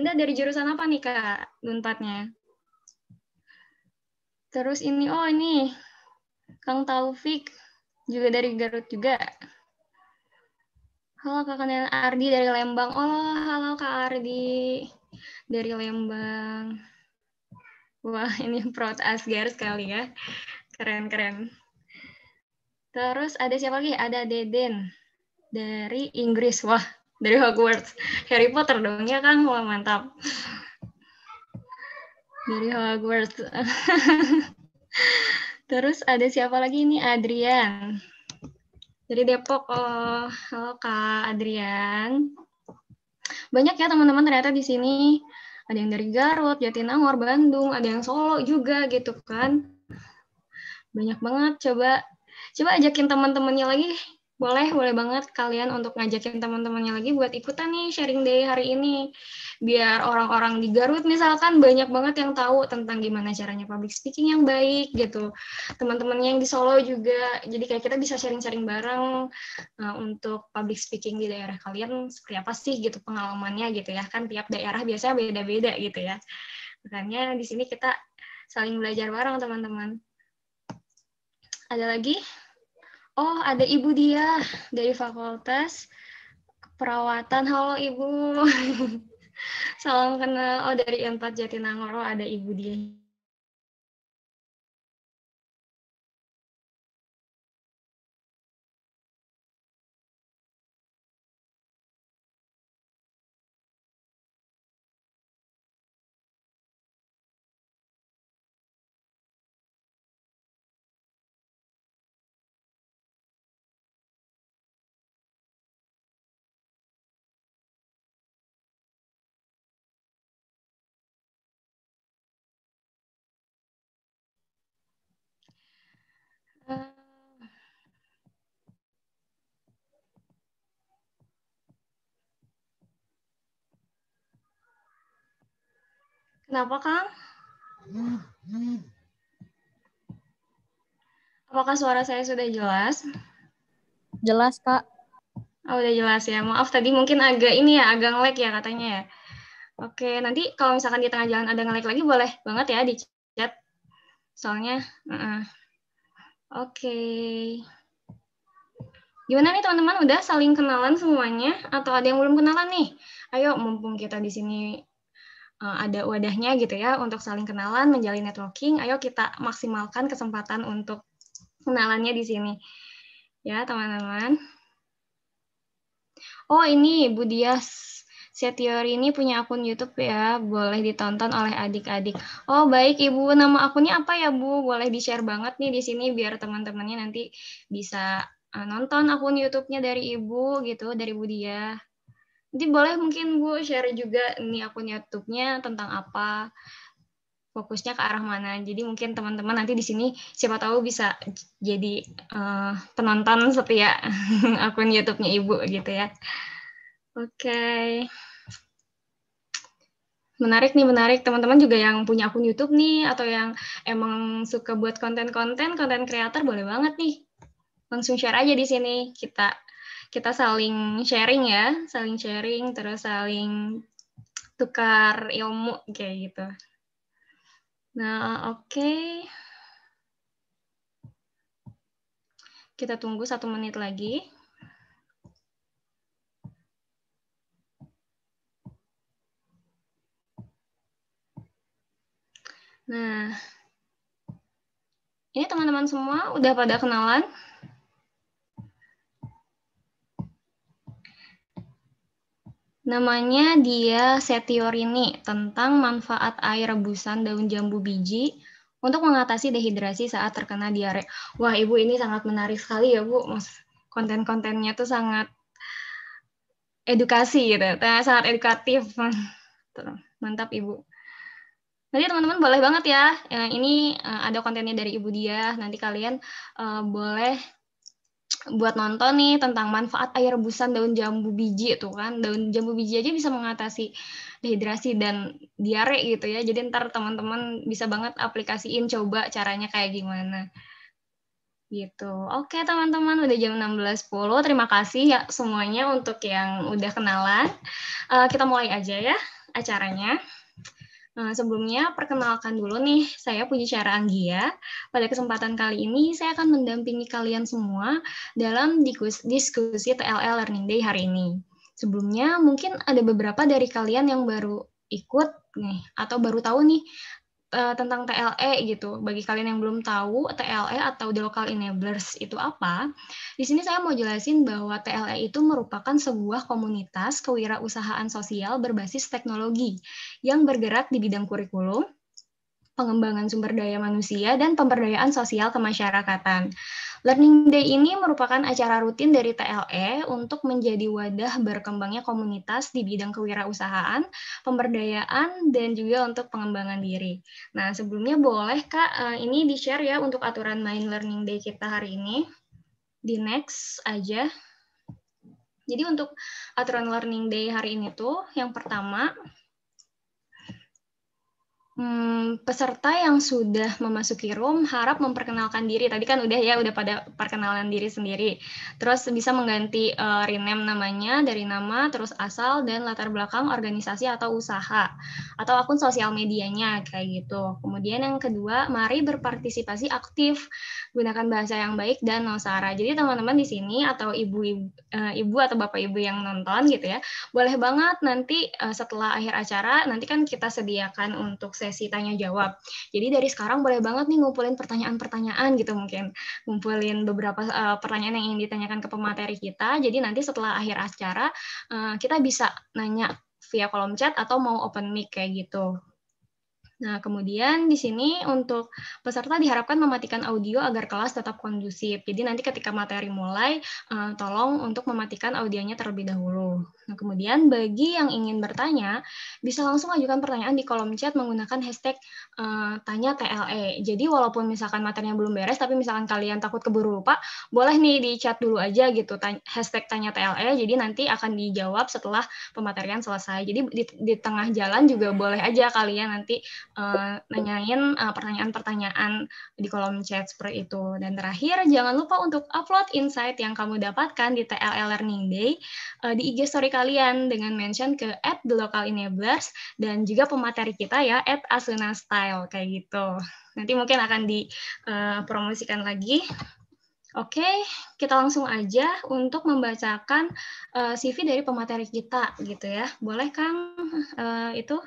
Anda dari jurusan apa nih Kak Unpadnya? Terus ini, oh ini Kang Taufik juga dari Garut juga. Halo Kak Kanian Ardi dari Lembang. Oh, halo Kak Ardi dari Lembang. Wah, ini proud Asgar sekali ya. Keren-keren. Terus ada siapa lagi? Ada Deden dari Inggris. Wah, dari Hogwarts. Harry Potter dong ya kan, wah mantap. Dari Hogwarts. Terus ada siapa lagi ini Adrian. Dari Depok. Oh, halo Kak Adrian. Banyak ya teman-teman ternyata di sini ada yang dari Garut, Jatinangor, Bandung, ada yang Solo juga gitu kan. Banyak banget coba coba ajakin teman-temannya lagi boleh, boleh banget kalian untuk ngajakin teman-temannya lagi buat ikutan nih sharing day hari ini. Biar orang-orang di Garut misalkan banyak banget yang tahu tentang gimana caranya public speaking yang baik gitu. Teman-temannya yang di Solo juga. Jadi kayak kita bisa sharing-sharing bareng uh, untuk public speaking di daerah kalian seperti apa sih gitu pengalamannya gitu ya. Kan tiap daerah biasanya beda-beda gitu ya. Makanya di sini kita saling belajar bareng teman-teman. Ada lagi? Oh, ada Ibu dia dari Fakultas Perawatan. Halo Ibu. Salam kenal. Oh, dari Empat Jatinangor ada Ibu dia Kenapa, Kang? Apakah suara saya sudah jelas? Jelas, Kak. Oh, udah jelas ya. Maaf tadi mungkin agak ini ya, agak ngelag ya katanya ya. Oke, nanti kalau misalkan di tengah jalan ada ngelag lagi boleh banget ya di chat. Soalnya, uh -uh. Oke. Gimana nih teman-teman udah saling kenalan semuanya atau ada yang belum kenalan nih? Ayo mumpung kita di sini Eh, ada wadahnya gitu ya untuk saling kenalan, menjalin networking. Ayo kita maksimalkan kesempatan untuk kenalannya di sini. Ya, teman-teman. Oh, ini Bu Dias Setiori ini punya akun YouTube ya, boleh ditonton oleh adik-adik. Oh, baik Ibu, nama akunnya apa ya, Bu? Boleh di-share banget nih di sini biar teman-temannya nanti bisa eh, nonton akun YouTube-nya dari Ibu gitu, dari Bu Dias. Nanti boleh mungkin Bu share juga nih akun YouTube-nya tentang apa, fokusnya ke arah mana. Jadi mungkin teman-teman nanti di sini siapa tahu bisa jadi uh, penonton setia akun YouTube-nya Ibu gitu ya. Oke. Okay. Menarik nih, menarik. Teman-teman juga yang punya akun YouTube nih, atau yang emang suka buat konten-konten, konten kreator, boleh banget nih. Langsung share aja di sini. Kita kita saling sharing ya, saling sharing terus saling tukar ilmu kayak gitu. Nah, oke. Okay. Kita tunggu satu menit lagi. Nah, ini teman-teman semua udah pada kenalan? Namanya dia setior ini tentang manfaat air rebusan daun jambu biji untuk mengatasi dehidrasi saat terkena diare. Wah, Ibu ini sangat menarik sekali ya, Bu. Konten-kontennya tuh sangat edukasi gitu, nah, sangat edukatif. Mantap, Ibu. Nanti teman-teman boleh banget ya. Eh, ini eh, ada kontennya dari Ibu dia. Nanti kalian eh, boleh buat nonton nih tentang manfaat air rebusan daun jambu biji tuh kan daun jambu biji aja bisa mengatasi dehidrasi dan diare gitu ya jadi ntar teman-teman bisa banget aplikasiin coba caranya kayak gimana gitu. Oke teman-teman udah jam 16.10. Terima kasih ya semuanya untuk yang udah kenalan. Uh, kita mulai aja ya acaranya. Nah, sebelumnya perkenalkan dulu nih, saya punya cara Anggia. Pada kesempatan kali ini, saya akan mendampingi kalian semua dalam diskusi TLL Learning Day hari ini. Sebelumnya, mungkin ada beberapa dari kalian yang baru ikut nih atau baru tahu nih uh, tentang TLE gitu. Bagi kalian yang belum tahu TLE atau the local enablers itu apa, di sini saya mau jelasin bahwa TLE itu merupakan sebuah komunitas kewirausahaan sosial berbasis teknologi yang bergerak di bidang kurikulum, pengembangan sumber daya manusia dan pemberdayaan sosial kemasyarakatan. Learning Day ini merupakan acara rutin dari TLE untuk menjadi wadah berkembangnya komunitas di bidang kewirausahaan, pemberdayaan, dan juga untuk pengembangan diri. Nah, sebelumnya boleh Kak, eh, ini di-share ya untuk aturan main Learning Day kita hari ini. Di next aja. Jadi untuk aturan Learning Day hari ini tuh, yang pertama, Hmm, peserta yang sudah memasuki room harap memperkenalkan diri. Tadi kan udah ya, udah pada perkenalan diri sendiri. Terus bisa mengganti uh, rename namanya dari nama, terus asal dan latar belakang organisasi atau usaha atau akun sosial medianya kayak gitu. Kemudian yang kedua, mari berpartisipasi aktif. Gunakan bahasa yang baik dan nosara. Jadi teman-teman di sini atau ibu-ibu eh, ibu atau bapak ibu yang nonton gitu ya, boleh banget nanti uh, setelah akhir acara nanti kan kita sediakan untuk saya sesi tanya jawab. Jadi dari sekarang boleh banget nih ngumpulin pertanyaan-pertanyaan gitu mungkin. Ngumpulin beberapa uh, pertanyaan yang ingin ditanyakan ke pemateri kita. Jadi nanti setelah akhir acara uh, kita bisa nanya via kolom chat atau mau open mic kayak gitu. Nah, kemudian di sini untuk peserta diharapkan mematikan audio agar kelas tetap kondusif. Jadi nanti ketika materi mulai, eh, tolong untuk mematikan audionya terlebih dahulu. Nah, kemudian bagi yang ingin bertanya, bisa langsung ajukan pertanyaan di kolom chat menggunakan hashtag uh, tanya TLE. Jadi walaupun misalkan materinya belum beres, tapi misalkan kalian takut keburu lupa, boleh nih di chat dulu aja gitu, tanya, hashtag tanya TLE, jadi nanti akan dijawab setelah pematerian selesai. Jadi di, di tengah jalan juga boleh aja kalian nanti uh, nanyain eh, pertanyaan-pertanyaan uh, di kolom chat seperti itu. Dan terakhir, jangan lupa untuk upload insight yang kamu dapatkan di TLL Learning Day uh, di IG story kalian dengan mention ke at the local enablers dan juga pemateri kita ya at Asuna Style kayak gitu. Nanti mungkin akan dipromosikan lagi. Oke, okay, kita langsung aja untuk membacakan uh, CV dari pemateri kita gitu ya. Boleh Kang uh, itu?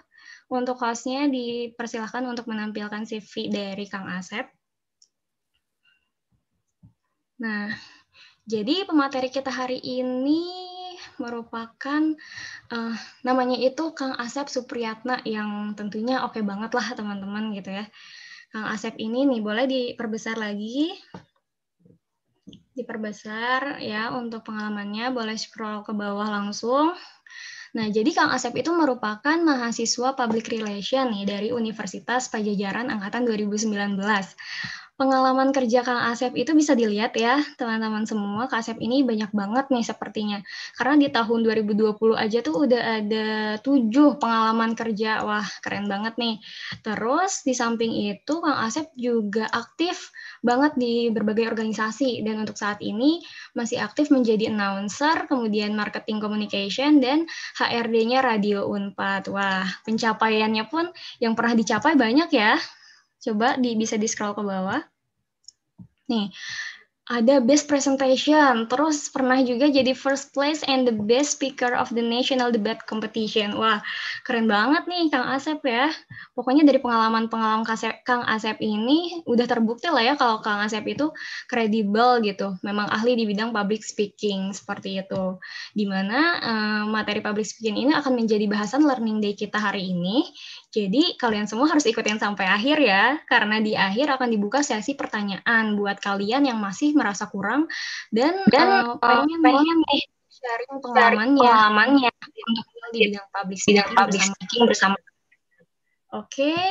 Untuk hostnya dipersilahkan untuk menampilkan CV dari Kang Asep. Nah, jadi pemateri kita hari ini merupakan uh, namanya itu Kang Asep Supriyatna yang tentunya oke okay banget lah teman-teman gitu ya. Kang Asep ini nih boleh diperbesar lagi. Diperbesar ya untuk pengalamannya, boleh scroll ke bawah langsung. Nah, jadi Kang Asep itu merupakan mahasiswa public relation nih dari Universitas Pajajaran angkatan 2019 pengalaman kerja Kang Asep itu bisa dilihat ya, teman-teman semua. Kang Asep ini banyak banget nih sepertinya. Karena di tahun 2020 aja tuh udah ada tujuh pengalaman kerja. Wah, keren banget nih. Terus di samping itu Kang Asep juga aktif banget di berbagai organisasi dan untuk saat ini masih aktif menjadi announcer, kemudian marketing communication dan HRD-nya Radio Unpad. Wah, pencapaiannya pun yang pernah dicapai banyak ya. Coba di, bisa di scroll ke bawah. Nih, ada best presentation, terus pernah juga jadi first place and the best speaker of the national debate competition. Wah, keren banget nih Kang Asep ya. Pokoknya dari pengalaman-pengalaman Kang Asep ini udah terbukti lah ya kalau Kang Asep itu kredibel gitu. Memang ahli di bidang public speaking seperti itu. Dimana uh, eh, materi public speaking ini akan menjadi bahasan learning day kita hari ini jadi kalian semua harus ikutin sampai akhir ya, karena di akhir akan dibuka sesi pertanyaan buat kalian yang masih merasa kurang dan, dan uh, pengen, pengen nih sharing pengalamannya, pengalamannya untuk di bidang publik bidang publishing bersama. bersama. Oke, okay.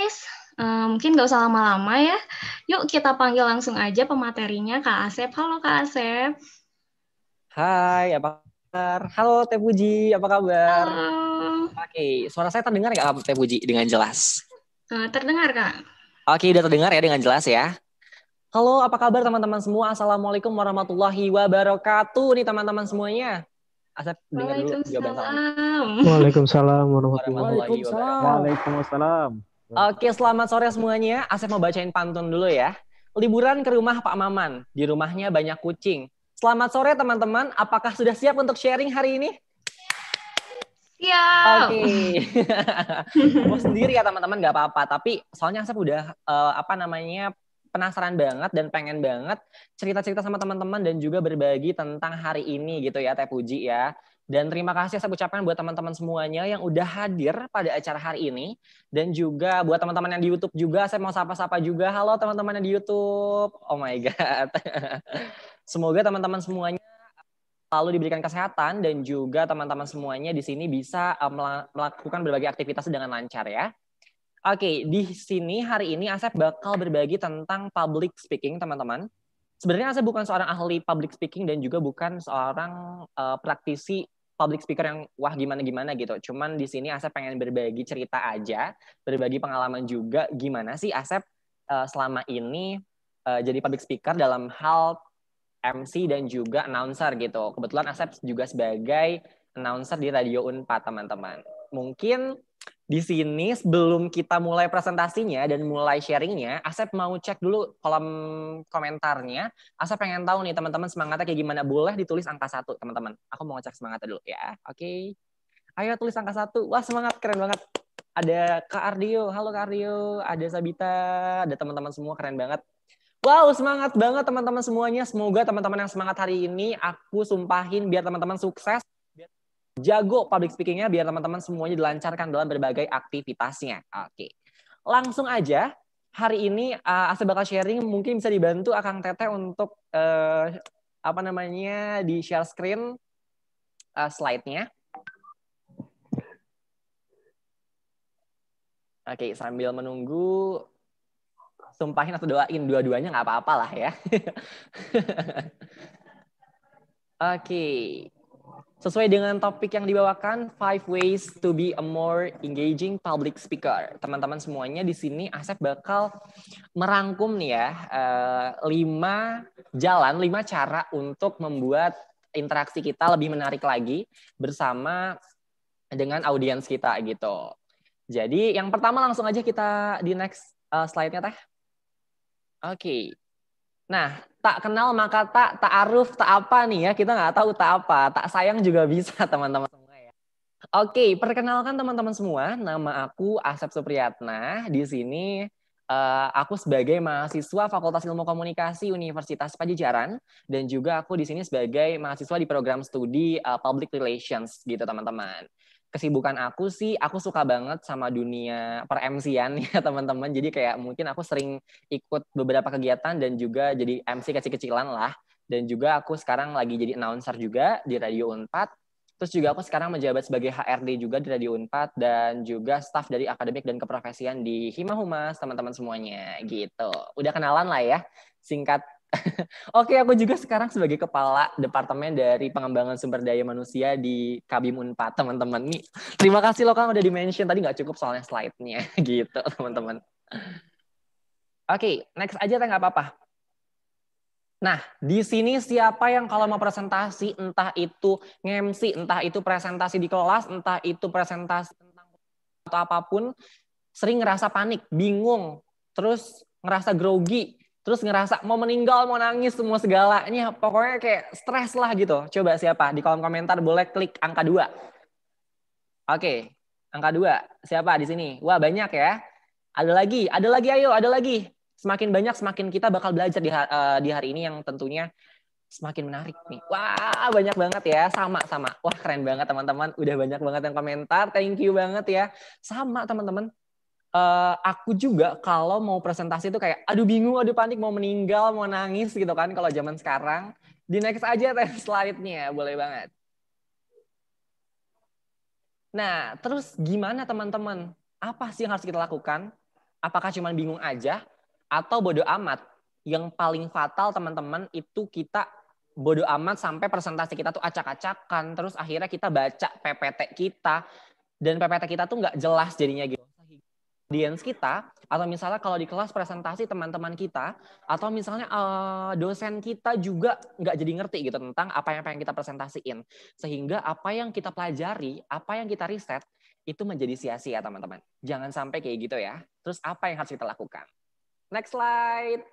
uh, eh, mungkin nggak usah lama-lama ya. Yuk kita panggil langsung aja pematerinya Kak Asep. Halo Kak Asep. Hai, apa Halo Teh Puji, apa kabar? Halo. Oke, suara saya terdengar nggak Teh Puji dengan jelas? Eh, terdengar kak. Oke, udah terdengar ya dengan jelas ya. Halo, apa kabar teman-teman semua? Assalamualaikum warahmatullahi wabarakatuh nih teman-teman semuanya. Asep dengar dulu jawaban Waalaikumsalam warahmatullahi wabarakatuh. Waalaikumsalam. Oke, selamat sore semuanya. Asep mau bacain pantun dulu ya. Liburan ke rumah Pak Maman. Di rumahnya banyak kucing Selamat sore teman-teman. Apakah sudah siap untuk sharing hari ini? Siap. Oke. Okay. Mau sendiri ya teman-teman nggak apa-apa. Tapi soalnya saya udah uh, apa namanya penasaran banget dan pengen banget cerita-cerita sama teman-teman dan juga berbagi tentang hari ini gitu ya Teh Puji ya. Dan terima kasih saya ucapkan buat teman-teman semuanya yang udah hadir pada acara hari ini. Dan juga buat teman-teman yang di Youtube juga, saya mau sapa-sapa juga. Halo teman-teman yang di Youtube. Oh my God. Semoga teman-teman semuanya selalu diberikan kesehatan dan juga teman-teman semuanya di sini bisa eh, melakukan berbagai aktivitas dengan lancar ya. Oke, di sini hari ini Asep bakal berbagi tentang public speaking, teman-teman. Sebenarnya Asep bukan seorang ahli public speaking dan juga bukan seorang uh, praktisi public speaker yang wah gimana-gimana gitu. Cuman di sini Asep pengen berbagi cerita aja, berbagi pengalaman juga gimana sih Asep uh, selama ini uh, jadi public speaker dalam hal MC dan juga announcer gitu. Kebetulan Asep juga sebagai announcer di Radio Unpa teman-teman. Mungkin di sini sebelum kita mulai presentasinya dan mulai sharingnya, Asep mau cek dulu kolom komentarnya. Asep pengen tahu nih teman-teman semangatnya kayak gimana. Boleh ditulis angka satu teman-teman. Aku mau cek semangatnya dulu ya. Oke. Okay. Ayo tulis angka satu. Wah semangat keren banget. Ada Kak Ardio, halo Kak Ardio, ada Sabita, ada teman-teman semua keren banget. Wow, semangat banget teman-teman semuanya. Semoga teman-teman yang semangat hari ini, aku sumpahin biar teman-teman sukses, jago public speakingnya, biar teman-teman semuanya dilancarkan dalam berbagai aktivitasnya. Oke, langsung aja. Hari ini uh, bakal sharing, mungkin bisa dibantu Akang Teteh untuk uh, apa namanya di share screen uh, slide-nya. Oke, sambil menunggu sumpahin atau doain dua-duanya nggak apa apa lah ya. Oke. okay. Sesuai dengan topik yang dibawakan, five ways to be a more engaging public speaker. Teman-teman semuanya di sini, Asep bakal merangkum nih ya, uh, lima jalan, lima cara untuk membuat interaksi kita lebih menarik lagi bersama dengan audiens kita gitu. Jadi yang pertama langsung aja kita di next uh, slide-nya teh. Oke. Nah, tak kenal maka tak, tak aruf, tak apa nih ya. Kita nggak tahu tak apa. Tak sayang juga bisa teman-teman semua ya. Oke, perkenalkan teman-teman semua. Nama aku Asep Supriyatna. Di sini uh, aku sebagai mahasiswa Fakultas Ilmu Komunikasi Universitas Pajajaran dan juga aku di sini sebagai mahasiswa di program studi uh, Public Relations gitu teman-teman kesibukan aku sih aku suka banget sama dunia per mc ya teman-teman. Jadi kayak mungkin aku sering ikut beberapa kegiatan dan juga jadi MC kecil-kecilan lah. Dan juga aku sekarang lagi jadi announcer juga di Radio Unpad. Terus juga aku sekarang menjabat sebagai HRD juga di Radio Unpad dan juga staff dari akademik dan keprofesian di Hima teman-teman semuanya gitu. Udah kenalan lah ya, singkat Oke, aku juga sekarang sebagai kepala departemen dari pengembangan sumber daya manusia di Kabim Unpad, teman-teman. Nih, terima kasih loh Kang udah di-mention tadi nggak cukup soalnya slide-nya gitu, teman-teman. Oke, next aja nggak apa-apa. Nah, di sini siapa yang kalau mau presentasi, entah itu ngemsi, entah itu presentasi di kelas, entah itu presentasi tentang atau apapun, sering ngerasa panik, bingung, terus ngerasa grogi, terus ngerasa mau meninggal, mau nangis, semua segalanya. Pokoknya kayak stres lah gitu. Coba siapa? Di kolom komentar boleh klik angka 2. Oke, angka 2. Siapa di sini? Wah, banyak ya. Ada lagi, ada lagi ayo, ada lagi. Semakin banyak, semakin kita bakal belajar di, eh, di hari ini yang tentunya semakin menarik nih. Wah, banyak banget ya. Sama, sama. Wah, keren banget teman-teman. Udah banyak banget yang komentar. Thank you banget ya. Sama, teman-teman uh, aku juga kalau mau presentasi itu kayak aduh bingung, aduh panik, mau meninggal, mau nangis gitu kan kalau zaman sekarang. Di next aja teh slide-nya, boleh banget. Nah, terus gimana teman-teman? Apa sih yang harus kita lakukan? Apakah cuma bingung aja atau bodoh amat? Yang paling fatal teman-teman itu kita bodoh amat sampai presentasi kita tuh acak-acakan terus akhirnya kita baca PPT kita dan PPT kita tuh nggak jelas jadinya gitu audiens kita atau misalnya kalau di kelas presentasi teman-teman kita atau misalnya uh, dosen kita juga nggak jadi ngerti gitu tentang apa yang pengen kita presentasiin sehingga apa yang kita pelajari apa yang kita riset itu menjadi sia-sia teman-teman jangan sampai kayak gitu ya terus apa yang harus kita lakukan next slide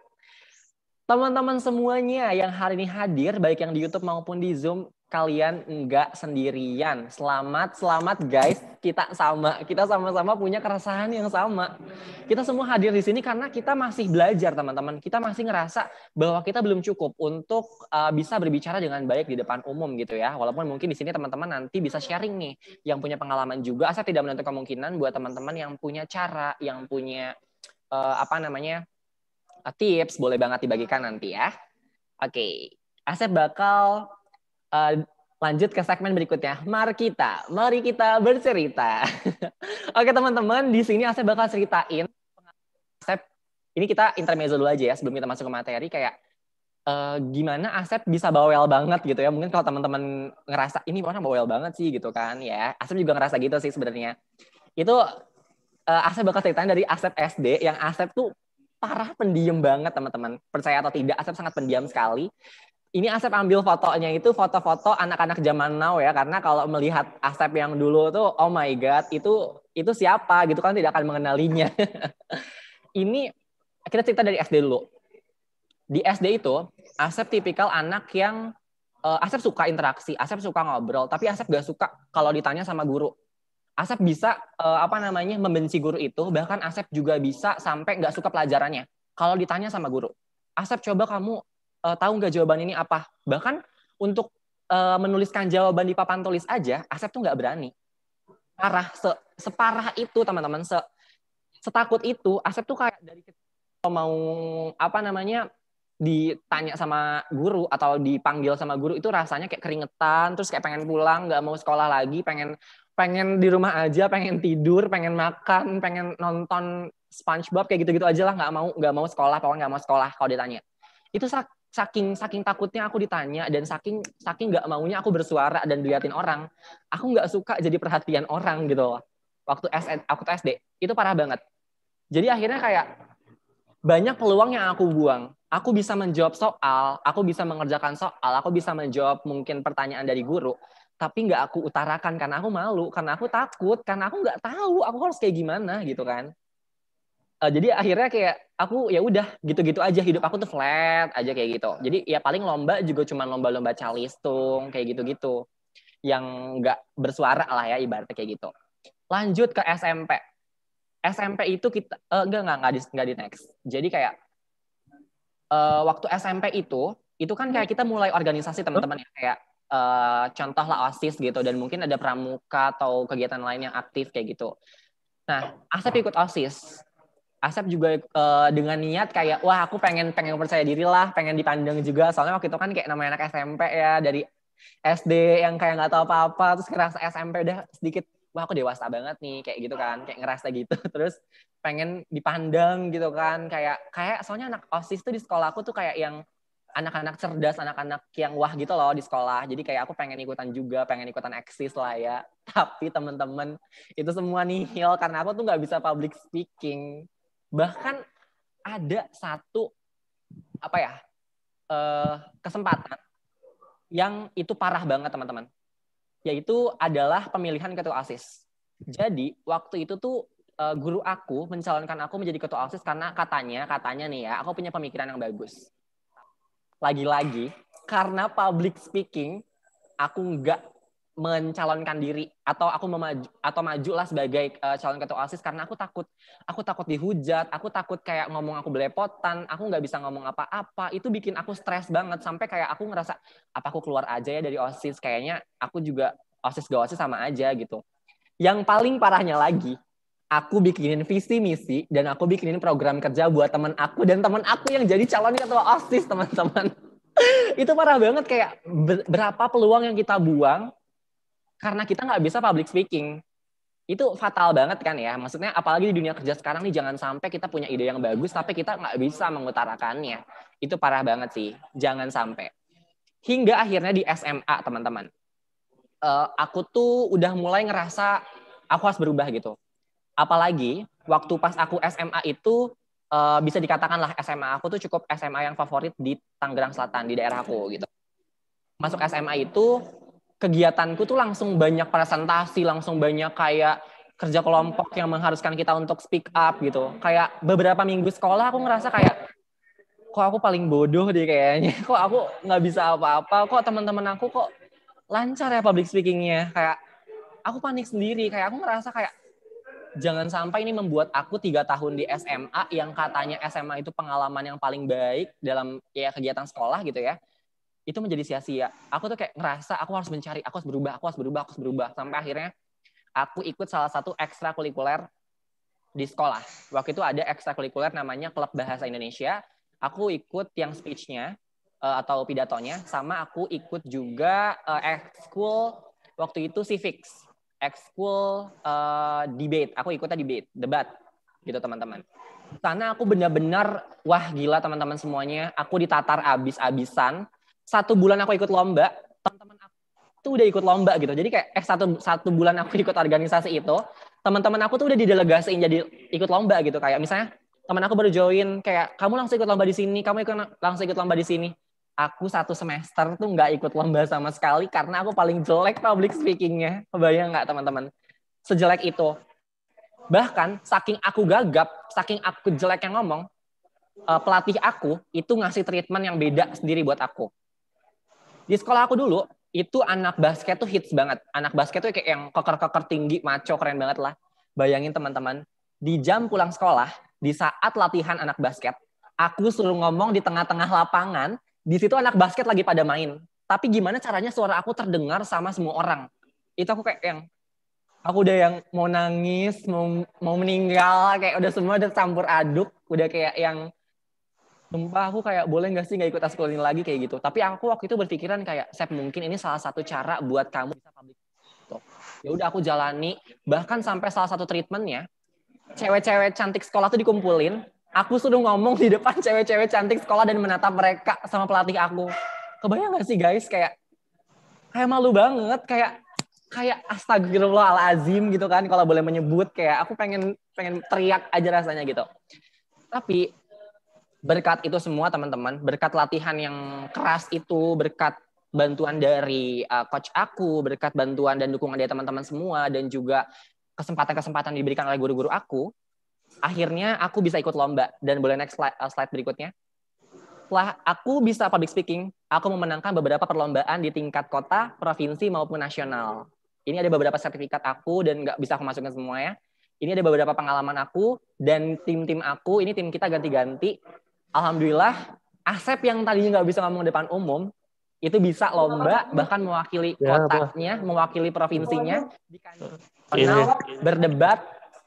teman-teman semuanya yang hari ini hadir baik yang di YouTube maupun di Zoom kalian enggak sendirian. Selamat, selamat guys. Kita sama, kita sama-sama punya keresahan yang sama. Kita semua hadir di sini karena kita masih belajar, teman-teman. Kita masih ngerasa bahwa kita belum cukup untuk uh, bisa berbicara dengan baik di depan umum gitu ya. Walaupun mungkin di sini teman-teman nanti bisa sharing nih yang punya pengalaman juga. Saya tidak menentukan kemungkinan buat teman-teman yang punya cara, yang punya uh, apa namanya? Eh, tips boleh banget dibagikan nanti ya. Oke. Okay. Asep bakal Eh, lanjut ke segmen berikutnya. Mari kita, mari kita bercerita. Oke teman-teman, di sini Asep bakal ceritain. Asep, ini kita intermezzo dulu aja ya sebelum kita masuk ke materi kayak uh, gimana Asep bisa bawel banget gitu ya. Mungkin kalau teman-teman ngerasa ini orang bawel banget sih gitu kan ya. Asep juga ngerasa gitu sih sebenarnya. Itu uh, Asep bakal ceritain dari Asep SD yang Asep tuh parah pendiam banget teman-teman. Percaya atau tidak, Asep sangat pendiam sekali ini Asep ambil fotonya itu foto-foto anak-anak zaman now ya karena kalau melihat Asep yang dulu tuh oh my god itu itu siapa gitu kan tidak akan mengenalinya. ini kita cerita dari SD dulu. Di SD itu Asep tipikal anak yang uh, Asep suka interaksi, Asep suka ngobrol, tapi Asep gak suka kalau ditanya sama guru. Asep bisa uh, apa namanya membenci guru itu, bahkan Asep juga bisa sampai nggak suka pelajarannya kalau ditanya sama guru. Asep coba kamu uh, tahu nggak jawaban ini apa. Bahkan untuk uh, menuliskan jawaban di papan tulis aja, Asep tuh nggak berani. Parah, se separah itu teman-teman, se setakut itu, Asep tuh kayak dari mau apa namanya ditanya sama guru atau dipanggil sama guru itu rasanya kayak keringetan terus kayak pengen pulang nggak mau sekolah lagi pengen pengen di rumah aja pengen tidur pengen makan pengen nonton SpongeBob kayak gitu-gitu aja lah nggak mau nggak mau sekolah pokoknya nggak mau sekolah kalau ditanya itu sak saking saking takutnya aku ditanya dan saking saking nggak maunya aku bersuara dan diliatin orang aku nggak suka jadi perhatian orang gitu loh waktu SD aku tuh SD itu parah banget jadi akhirnya kayak banyak peluang yang aku buang aku bisa menjawab soal aku bisa mengerjakan soal aku bisa menjawab mungkin pertanyaan dari guru tapi nggak aku utarakan karena aku malu karena aku takut karena aku nggak tahu aku harus kayak gimana gitu kan uh, jadi akhirnya kayak aku ya udah gitu-gitu aja hidup aku tuh flat aja kayak gitu jadi ya paling lomba juga cuma lomba-lomba calistung kayak gitu-gitu yang nggak bersuara lah ya ibaratnya kayak gitu lanjut ke SMP SMP itu kita uh, eh, enggak enggak enggak di, enggak di next jadi kayak uh, waktu SMP itu itu kan kayak kita mulai organisasi teman-teman ya kayak uh, contoh lah osis gitu dan mungkin ada pramuka atau kegiatan lain yang aktif kayak gitu nah Asep ikut osis Asep juga uh, dengan niat kayak wah aku pengen pengen percaya diri lah, pengen dipandang juga. Soalnya waktu itu kan kayak namanya anak SMP ya dari SD yang kayak nggak tahu apa-apa terus ngerasa SMP udah sedikit wah aku dewasa banget nih kayak gitu kan, kayak ngerasa gitu. Terus pengen dipandang gitu kan kayak kayak soalnya anak OSIS tuh di sekolah aku tuh kayak yang anak-anak cerdas, anak-anak yang wah gitu loh di sekolah. Jadi kayak aku pengen ikutan juga, pengen ikutan eksis lah ya. Tapi temen-temen itu semua nihil karena aku tuh nggak bisa public speaking bahkan ada satu apa ya uh, kesempatan yang itu parah banget teman-teman yaitu adalah pemilihan ketua asis jadi waktu itu tuh uh, guru aku mencalonkan aku menjadi ketua asis karena katanya katanya nih ya aku punya pemikiran yang bagus lagi-lagi karena public speaking aku nggak mencalonkan diri atau aku memaju atau lah sebagai uh, calon ketua osis karena aku takut aku takut dihujat aku takut kayak ngomong aku belepotan aku nggak bisa ngomong apa-apa itu bikin aku stres banget sampai kayak aku ngerasa apa aku keluar aja ya dari osis kayaknya aku juga osis gak osis sama aja gitu yang paling parahnya lagi aku bikinin visi misi dan aku bikinin program kerja buat teman aku dan teman aku yang jadi calon ketua osis teman-teman itu parah banget kayak berapa peluang yang kita buang karena kita nggak bisa public speaking itu fatal banget kan ya maksudnya apalagi di dunia kerja sekarang nih jangan sampai kita punya ide yang bagus tapi kita nggak bisa mengutarakannya itu parah banget sih jangan sampai hingga akhirnya di SMA teman-teman uh, aku tuh udah mulai ngerasa aku harus berubah gitu apalagi waktu pas aku SMA itu uh, bisa lah SMA aku tuh cukup SMA yang favorit di Tangerang Selatan di daerah aku gitu masuk SMA itu kegiatanku tuh langsung banyak presentasi, langsung banyak kayak kerja kelompok yang mengharuskan kita untuk speak up gitu. Kayak beberapa minggu sekolah aku ngerasa kayak kok aku paling bodoh deh kayaknya. Kok aku nggak bisa apa-apa. Kok teman-teman aku kok lancar ya public speakingnya. Kayak aku panik sendiri. Kayak aku ngerasa kayak jangan sampai ini membuat aku tiga tahun di SMA yang katanya SMA itu pengalaman yang paling baik dalam ya kegiatan sekolah gitu ya itu menjadi sia-sia. Aku tuh kayak ngerasa aku harus mencari, aku harus berubah, aku harus berubah, aku harus berubah. Sampai akhirnya aku ikut salah satu ekstrakurikuler di sekolah. Waktu itu ada ekstrakurikuler namanya Klub Bahasa Indonesia. Aku ikut yang speechnya uh, atau pidatonya, sama aku ikut juga uh, ekskul waktu itu civics, ekskul uh, debate. Aku ikutnya debate, debat gitu teman-teman sana aku benar-benar wah gila teman-teman semuanya aku ditatar abis-abisan satu bulan aku ikut lomba, teman-teman aku tuh udah ikut lomba gitu. Jadi kayak eh satu satu bulan aku ikut organisasi itu, teman-teman aku tuh udah didelegasiin jadi ikut lomba gitu. Kayak misalnya teman aku baru join kayak kamu langsung ikut lomba di sini, kamu ikut langsung ikut lomba di sini. Aku satu semester tuh nggak ikut lomba sama sekali karena aku paling jelek public speakingnya. bayang nggak teman-teman? Sejelek itu. Bahkan saking aku gagap, saking aku jelek yang ngomong, eh, pelatih aku itu ngasih treatment yang beda sendiri buat aku di sekolah aku dulu itu anak basket tuh hits banget. Anak basket tuh kayak yang keker-keker tinggi, maco, keren banget lah. Bayangin teman-teman, di jam pulang sekolah, di saat latihan anak basket, aku suruh ngomong di tengah-tengah lapangan, di situ anak basket lagi pada main. Tapi gimana caranya suara aku terdengar sama semua orang? Itu aku kayak yang aku udah yang mau nangis, mau mau meninggal, kayak udah semua udah campur aduk, udah kayak yang sumpah aku kayak boleh nggak sih nggak ikut ini lagi kayak gitu tapi aku waktu itu berpikiran kayak Sep mungkin ini salah satu cara buat kamu bisa public gitu. ya udah aku jalani bahkan sampai salah satu treatmentnya cewek-cewek cantik sekolah tuh dikumpulin aku sudah ngomong di depan cewek-cewek cantik sekolah dan menatap mereka sama pelatih aku kebayang nggak sih guys kayak kayak malu banget kayak kayak astagfirullahalazim gitu kan kalau boleh menyebut kayak aku pengen pengen teriak aja rasanya gitu tapi berkat itu semua teman-teman, berkat latihan yang keras itu, berkat bantuan dari uh, coach aku, berkat bantuan dan dukungan dari teman-teman semua dan juga kesempatan-kesempatan diberikan oleh guru-guru aku, akhirnya aku bisa ikut lomba dan boleh next slide, uh, slide berikutnya. Setelah aku bisa public speaking, aku memenangkan beberapa perlombaan di tingkat kota, provinsi maupun nasional. Ini ada beberapa sertifikat aku dan nggak bisa aku masukkan semuanya. Ini ada beberapa pengalaman aku dan tim-tim aku, ini tim kita ganti-ganti alhamdulillah Asep yang tadinya nggak bisa ngomong depan umum itu bisa lomba bahkan mewakili ya, kotanya, apa? mewakili provinsinya di berdebat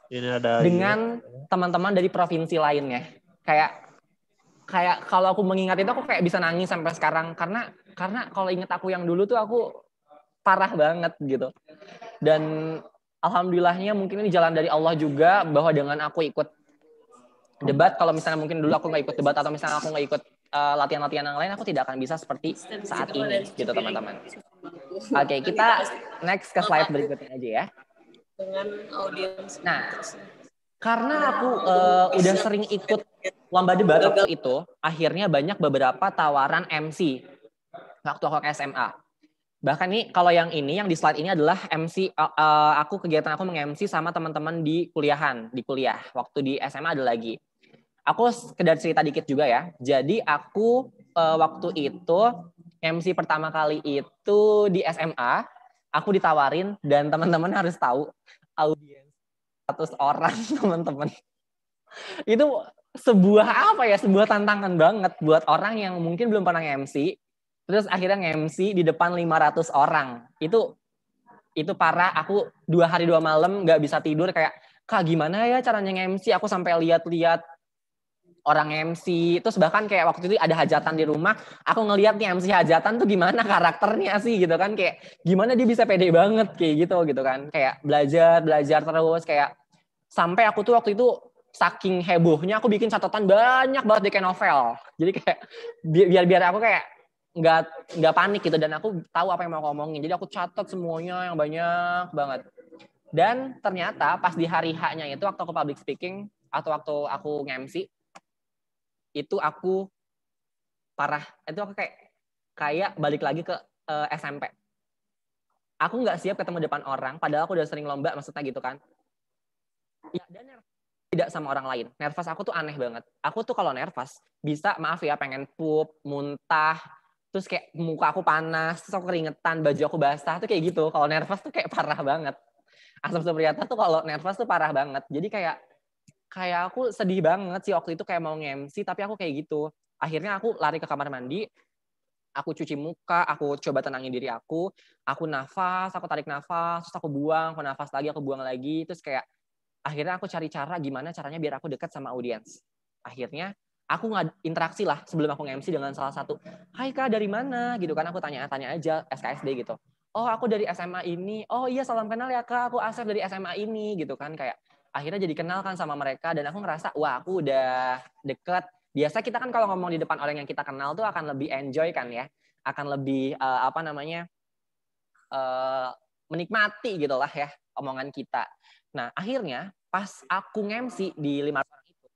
ini ada dengan teman-teman dari provinsi lainnya. Kayak kayak kalau aku mengingat itu aku kayak bisa nangis sampai sekarang karena karena kalau inget aku yang dulu tuh aku parah banget gitu. Dan alhamdulillahnya mungkin ini jalan dari Allah juga bahwa dengan aku ikut debat kalau misalnya mungkin dulu aku nggak ikut debat atau misalnya aku nggak ikut eh, latihan-latihan uh, yang lain aku tidak akan bisa seperti saat ini gitu teman-teman. Oke okay, kita next ke slide berikutnya aja ya. Dengan audience. Nah karena aku uh, udah sering ikut lomba debat waktu itu, akhirnya banyak beberapa tawaran MC waktu aku SMA. Bahkan nih kalau yang ini yang di slide ini adalah MC uh, eh, uh, aku kegiatan aku meng-MC sama teman-teman di kuliahan, di kuliah. Waktu di SMA ada lagi. Aku sekedar cerita dikit juga ya. Jadi aku uh, waktu itu MC pertama kali itu di SMA, aku ditawarin dan teman-teman harus tahu audiens 100 orang teman-teman. itu sebuah apa ya, sebuah tantangan banget buat orang yang mungkin belum pernah MC, terus akhirnya MC di depan 500 orang. Itu itu parah, aku dua hari dua malam nggak bisa tidur kayak kak gimana ya caranya MC aku sampai lihat-lihat orang MC terus bahkan kayak waktu itu ada hajatan di rumah aku ngeliat nih MC hajatan tuh gimana karakternya sih gitu kan kayak gimana dia bisa pede banget kayak gitu gitu kan kayak belajar belajar terus kayak sampai aku tuh waktu itu saking hebohnya aku bikin catatan banyak banget di kayak novel jadi kayak biar biar aku kayak nggak nggak panik gitu dan aku tahu apa yang mau ngomongin jadi aku catat semuanya yang banyak banget dan ternyata pas di hari H-nya itu waktu aku public speaking atau waktu aku ngemsi itu aku parah itu aku kayak kayak balik lagi ke uh, eh, SMP aku nggak siap ketemu depan orang padahal aku udah sering lomba maksudnya gitu kan ya dan tidak sama orang lain nervous aku tuh aneh banget aku tuh kalau nervous bisa maaf ya pengen pup muntah terus kayak muka aku panas terus aku keringetan baju aku basah tuh kayak gitu kalau nervous tuh kayak parah banget asam Supriyata tuh kalau nervous tuh parah banget. Jadi kayak kayak aku sedih banget sih waktu itu kayak mau ngemsi tapi aku kayak gitu. Akhirnya aku lari ke kamar mandi, aku cuci muka, aku coba tenangin diri aku, aku nafas, aku tarik nafas, terus aku buang, aku nafas lagi, aku buang lagi, terus kayak akhirnya aku cari cara gimana caranya biar aku dekat sama audiens. Akhirnya aku nggak interaksi lah sebelum aku ngemsi dengan salah satu, Hai kak dari mana? Gitu kan aku tanya-tanya aja SKSD gitu. Oh aku dari SMA ini. Oh iya salam kenal ya kak, aku Asep dari SMA ini gitu kan kayak akhirnya jadi kenal kan sama mereka dan aku ngerasa wah aku udah deket biasa kita kan kalau ngomong di depan orang yang kita kenal tuh akan lebih enjoy kan ya akan lebih uh, apa namanya uh, menikmati gitulah ya omongan kita nah akhirnya pas aku ngemsi di lima orang itu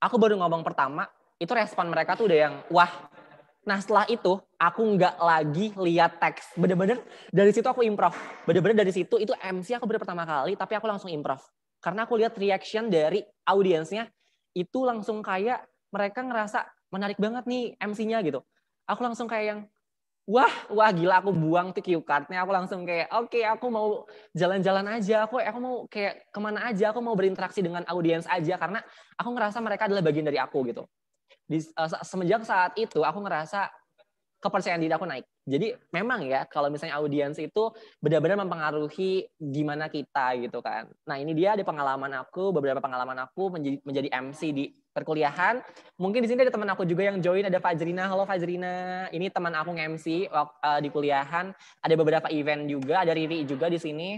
aku baru ngomong pertama itu respon mereka tuh udah yang wah Nah setelah itu aku nggak lagi lihat teks. Bener-bener dari situ aku improv. Bener-bener dari situ itu MC aku baru pertama kali tapi aku langsung improv. Karena aku lihat reaction dari audiensnya itu langsung kayak mereka ngerasa menarik banget nih MC-nya gitu. Aku langsung kayak yang wah wah gila aku buang tuh cue cardnya aku langsung kayak oke okay, aku mau jalan-jalan aja aku aku mau kayak kemana aja aku mau berinteraksi dengan audiens aja karena aku ngerasa mereka adalah bagian dari aku gitu di, uh, semenjak saat itu aku ngerasa kepercayaan diri aku naik jadi memang ya kalau misalnya audiens itu benar-benar mempengaruhi gimana kita gitu kan. Nah ini dia ada pengalaman aku, beberapa pengalaman aku menjadi, menjadi MC di perkuliahan. Mungkin di sini ada teman aku juga yang join, ada Fajrina. Halo Fajrina, ini teman aku nge-MC eh, di kuliahan. Ada beberapa event juga, ada Riri juga di sini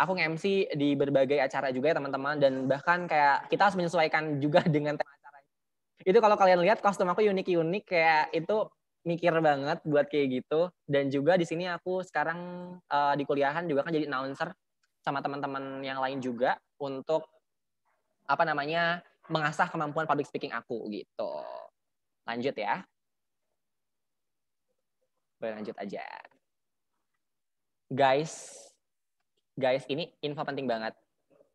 aku nge-MC di berbagai acara juga ya teman-teman dan bahkan kayak kita harus menyesuaikan juga dengan tema acaranya. Itu kalau kalian lihat kostum aku unik-unik kayak itu mikir banget buat kayak gitu dan juga di sini aku sekarang uh, di kuliahan juga kan jadi announcer sama teman-teman yang lain juga untuk apa namanya mengasah kemampuan public speaking aku gitu. Lanjut ya. Boleh lanjut aja. Guys, guys ini info penting banget.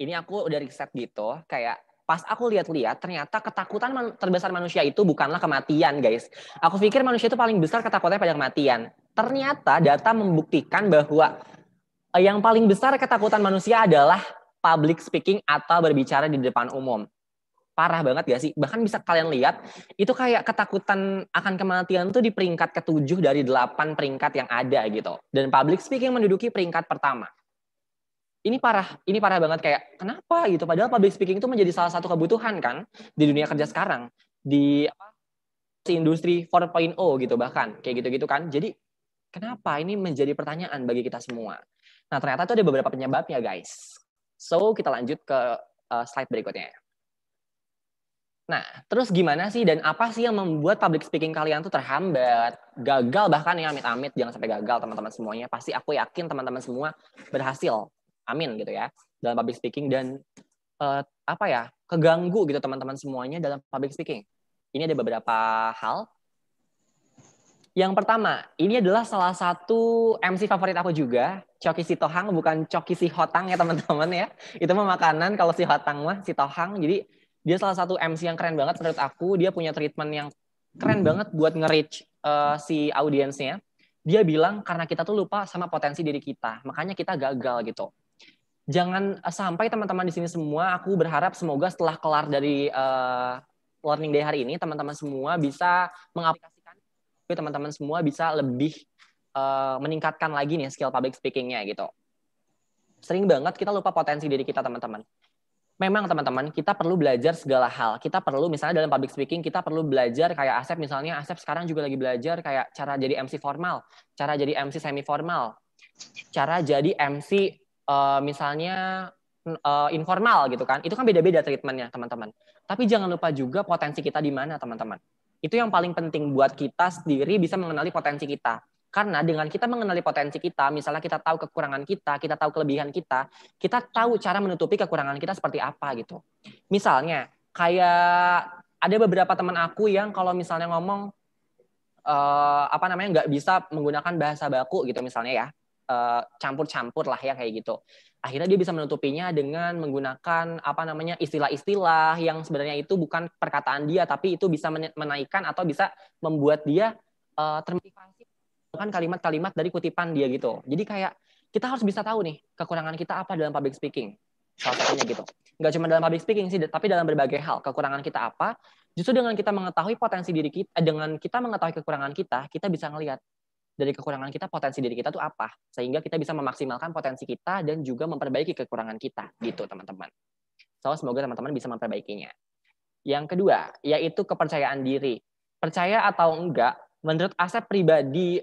Ini aku udah riset gitu, kayak pas aku lihat-lihat ternyata ketakutan man terbesar manusia itu bukanlah kematian guys. Aku pikir manusia itu paling besar ketakutannya pada kematian. Ternyata data membuktikan bahwa eh, yang paling besar ketakutan manusia adalah public speaking atau berbicara di depan umum. Parah banget gak sih? Bahkan bisa kalian lihat, itu kayak ketakutan akan kematian tuh di peringkat ketujuh dari delapan peringkat yang ada gitu. Dan public speaking menduduki peringkat pertama ini parah, ini parah banget kayak kenapa gitu. Padahal public speaking itu menjadi salah satu kebutuhan kan di dunia kerja sekarang di apa, industri 4.0 gitu bahkan kayak gitu-gitu kan. Jadi kenapa ini menjadi pertanyaan bagi kita semua. Nah ternyata itu ada beberapa penyebabnya guys. So kita lanjut ke uh, slide berikutnya. Nah, terus gimana sih dan apa sih yang membuat public speaking kalian tuh terhambat, gagal bahkan ya amit-amit jangan sampai gagal teman-teman semuanya. Pasti aku yakin teman-teman semua berhasil amin gitu ya dalam public speaking dan uh, apa ya keganggu gitu teman-teman semuanya dalam public speaking. Ini ada beberapa hal. Yang pertama, ini adalah salah satu MC favorit aku juga, Choki Coki Tohang bukan Coki Hotang ya teman-teman ya. Itu mah makanan, kalau si Sihotang mah Tohang Jadi dia salah satu MC yang keren banget menurut aku. Dia punya treatment yang keren hmm. banget buat nge-reach uh, si audiensnya. Dia bilang karena kita tuh lupa sama potensi diri kita, makanya kita gagal gitu jangan eh, sampai teman-teman di sini semua aku berharap semoga setelah kelar dari uh, learning day hari ini teman-teman semua bisa mengaplikasikan teman-teman semua bisa lebih uh, meningkatkan lagi nih skill public speakingnya gitu sering banget kita lupa potensi diri kita teman-teman memang teman-teman kita perlu belajar segala hal kita perlu misalnya dalam public speaking kita perlu belajar kayak Asep misalnya Asep sekarang juga lagi belajar kayak cara jadi MC formal cara jadi MC semi formal cara jadi MC uh, misalnya uh, informal gitu kan, itu kan beda-beda treatmentnya teman-teman. Tapi jangan lupa juga potensi kita di mana teman-teman. Itu yang paling penting buat kita sendiri bisa mengenali potensi kita. Karena dengan kita mengenali potensi kita, misalnya kita tahu kekurangan kita, kita tahu kelebihan kita, kita tahu cara menutupi kekurangan kita seperti apa gitu. Misalnya, kayak ada beberapa teman aku yang kalau misalnya ngomong uh, apa namanya nggak bisa menggunakan bahasa baku gitu misalnya ya Eh, campur-campur lah ya kayak gitu. Akhirnya dia bisa menutupinya dengan menggunakan apa namanya istilah-istilah yang sebenarnya itu bukan perkataan dia tapi itu bisa menaikkan atau bisa membuat dia uh, termotivasi bukan kalimat-kalimat dari kutipan dia gitu. Jadi kayak kita harus bisa tahu nih kekurangan kita apa dalam public speaking. Salah satunya gitu. Nggak cuma dalam public speaking sih, tapi dalam berbagai hal. Kekurangan kita apa? Justru dengan kita mengetahui potensi diri kita, dengan kita mengetahui kekurangan kita, kita bisa ngelihat dari kekurangan kita potensi diri kita tuh apa sehingga kita bisa memaksimalkan potensi kita dan juga memperbaiki kekurangan kita gitu teman-teman. So semoga teman-teman bisa memperbaikinya. Yang kedua yaitu kepercayaan diri. Percaya atau enggak menurut aset pribadi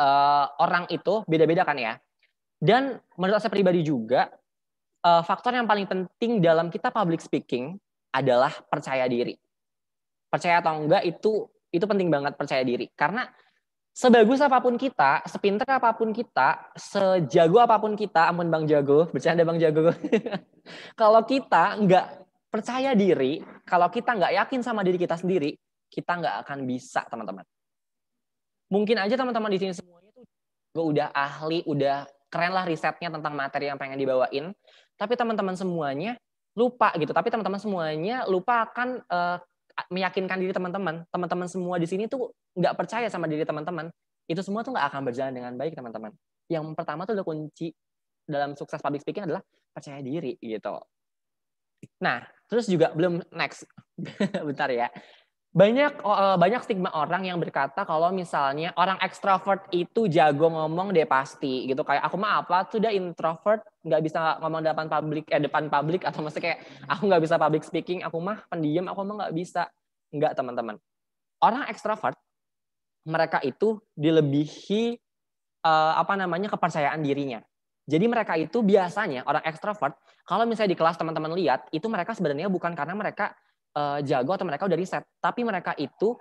uh, orang itu beda-beda kan ya. Dan menurut aset pribadi juga uh, faktor yang paling penting dalam kita public speaking adalah percaya diri. Percaya atau enggak itu itu penting banget percaya diri karena sebagus apapun kita, sepinter apapun kita, sejago apapun kita, amun Bang Jago, bercanda Bang Jago. kalau kita nggak percaya diri, kalau kita nggak yakin sama diri kita sendiri, kita nggak akan bisa, teman-teman. Mungkin aja teman-teman di sini semuanya tuh gue udah ahli, udah keren lah risetnya tentang materi yang pengen dibawain. Tapi teman-teman semuanya lupa gitu. Tapi teman-teman semuanya lupa akan uh, meyakinkan diri teman-teman. Teman-teman semua di sini tuh nggak percaya sama diri teman-teman, itu semua tuh nggak akan berjalan dengan baik teman-teman. Yang pertama tuh udah kunci dalam sukses public speaking adalah percaya diri gitu. Nah, terus juga belum next, bentar ya. Banyak eh, banyak stigma orang yang berkata kalau misalnya orang ekstrovert itu jago ngomong deh pasti gitu kayak aku mah apa tuh introvert nggak bisa ngomong depan publik eh depan publik atau maksudnya kayak aku nggak bisa public speaking aku mah pendiam aku mah nggak bisa nggak teman-teman orang ekstrovert mereka itu dilebihi uh, apa namanya kepercayaan dirinya. Jadi mereka itu biasanya orang ekstrovert, kalau misalnya di kelas teman-teman lihat, itu mereka sebenarnya bukan karena mereka uh, jago atau mereka udah riset, tapi mereka itu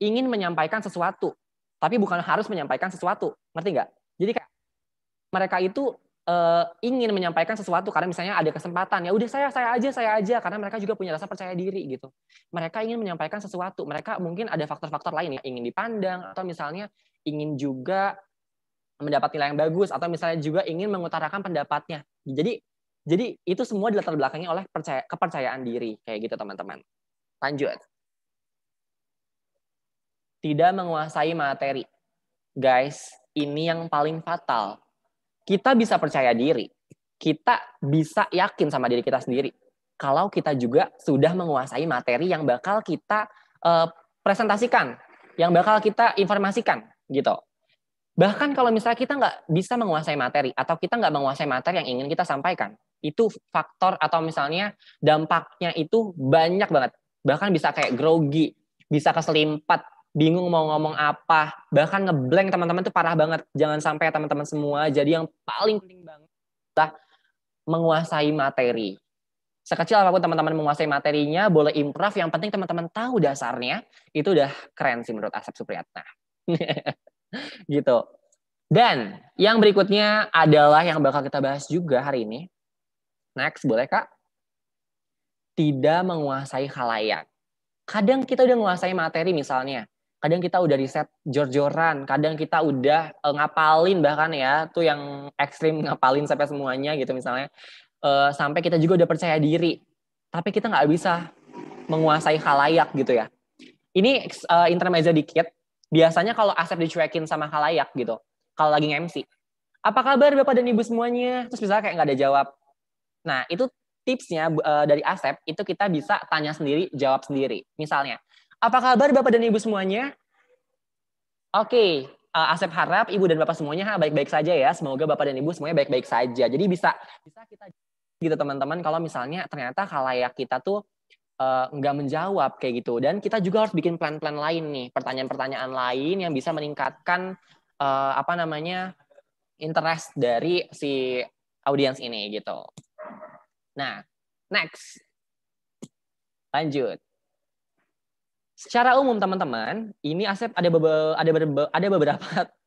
ingin menyampaikan sesuatu, tapi bukan harus menyampaikan sesuatu, ngerti nggak? Jadi kayak mereka itu uh, ingin menyampaikan sesuatu karena misalnya ada kesempatan ya udah saya saya aja saya aja karena mereka juga punya rasa percaya diri gitu mereka ingin menyampaikan sesuatu mereka mungkin ada faktor-faktor lain ya ingin dipandang atau misalnya ingin juga mendapat nilai yang bagus atau misalnya juga ingin mengutarakan pendapatnya jadi jadi itu semua dilatar belakangnya oleh percaya, kepercayaan diri kayak gitu teman-teman lanjut tidak menguasai materi guys ini yang paling fatal kita bisa percaya diri, kita bisa yakin sama diri kita sendiri kalau kita juga sudah menguasai materi yang bakal kita uh, presentasikan, yang bakal kita informasikan gitu. Bahkan kalau misalnya kita nggak bisa menguasai materi atau kita nggak menguasai materi yang ingin kita sampaikan, itu faktor atau misalnya dampaknya itu banyak banget. Bahkan bisa kayak grogi, bisa keselimpat, bingung mau ngomong apa, bahkan ngeblank teman-teman tuh parah banget. Jangan sampai teman-teman semua. Jadi yang paling penting banget adalah menguasai materi. Sekecil apapun teman-teman menguasai materinya, boleh improv. Yang penting teman-teman tahu dasarnya. Itu udah keren sih menurut Asep Supriyatna. gitu. Dan yang berikutnya adalah yang bakal kita bahas juga hari ini. Next, boleh Kak? Tidak menguasai halayak. Kadang kita udah menguasai materi misalnya kadang kita udah riset jor-joran, kadang kita udah uh, ngapalin bahkan ya, tuh yang ekstrim ngapalin sampai semuanya gitu misalnya, uh, sampai kita juga udah percaya diri, tapi kita nggak bisa menguasai halayak gitu ya. Ini uh, intermezzo dikit, biasanya kalau Asep dicuekin sama halayak gitu, kalau lagi MC, apa kabar Bapak dan Ibu semuanya? Terus misalnya kayak nggak ada jawab. Nah, itu tipsnya uh, dari Asep, itu kita bisa tanya sendiri, jawab sendiri. Misalnya, apa kabar Bapak dan Ibu semuanya? Oke, uh, Asep harap Ibu dan Bapak semuanya baik-baik saja ya. Semoga Bapak dan Ibu semuanya baik-baik saja. Jadi bisa bisa kita gitu teman-teman kalau misalnya ternyata kalayak kita tuh uh, nggak menjawab kayak gitu dan kita juga harus bikin plan-plan lain nih pertanyaan-pertanyaan lain yang bisa meningkatkan uh, apa namanya interest dari si audiens ini gitu. Nah, next lanjut. Secara umum teman-teman, ini Asep ada beberapa ada, bebe, ada beberapa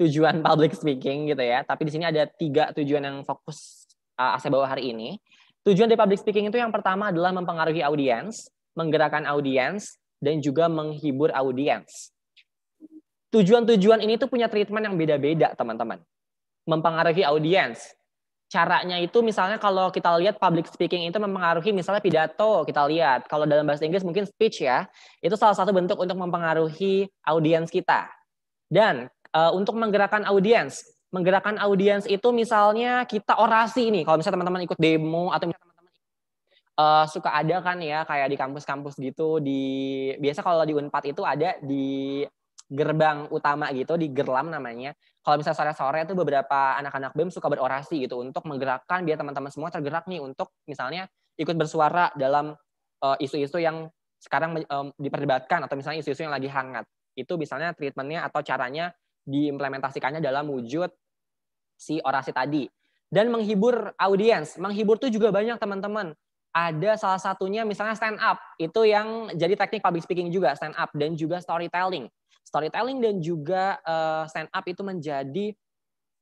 tujuan public speaking gitu ya. Tapi di sini ada tiga tujuan yang fokus uh, Asep bawa hari ini. Tujuan dari public speaking itu yang pertama adalah mempengaruhi audiens, menggerakkan audiens, dan juga menghibur audiens. Tujuan-tujuan ini tuh punya treatment yang beda-beda, teman-teman. Mempengaruhi audiens, caranya itu misalnya kalau kita lihat public speaking itu mempengaruhi misalnya pidato kita lihat kalau dalam bahasa Inggris mungkin speech ya itu salah satu bentuk untuk mempengaruhi audiens kita dan e, untuk menggerakkan audiens menggerakkan audiens itu misalnya kita orasi ini kalau misalnya teman-teman ikut demo atau misalnya teman-teman uh, suka ada kan ya kayak di kampus-kampus gitu di biasa kalau di Unpad itu ada di gerbang utama gitu di Gerlam namanya. Kalau misalnya sore-sore itu beberapa anak-anak BEM suka berorasi gitu untuk menggerakkan biar teman-teman semua tergerak nih untuk misalnya ikut bersuara dalam eh, isu-isu uh, yang sekarang um, diperdebatkan atau misalnya isu-isu yang lagi hangat. Itu misalnya treatmentnya atau caranya diimplementasikannya dalam wujud si orasi tadi. Dan menghibur audiens. Menghibur tuh juga banyak teman-teman ada salah satunya misalnya stand up itu yang jadi teknik public speaking juga stand up dan juga storytelling storytelling dan juga uh, stand up itu menjadi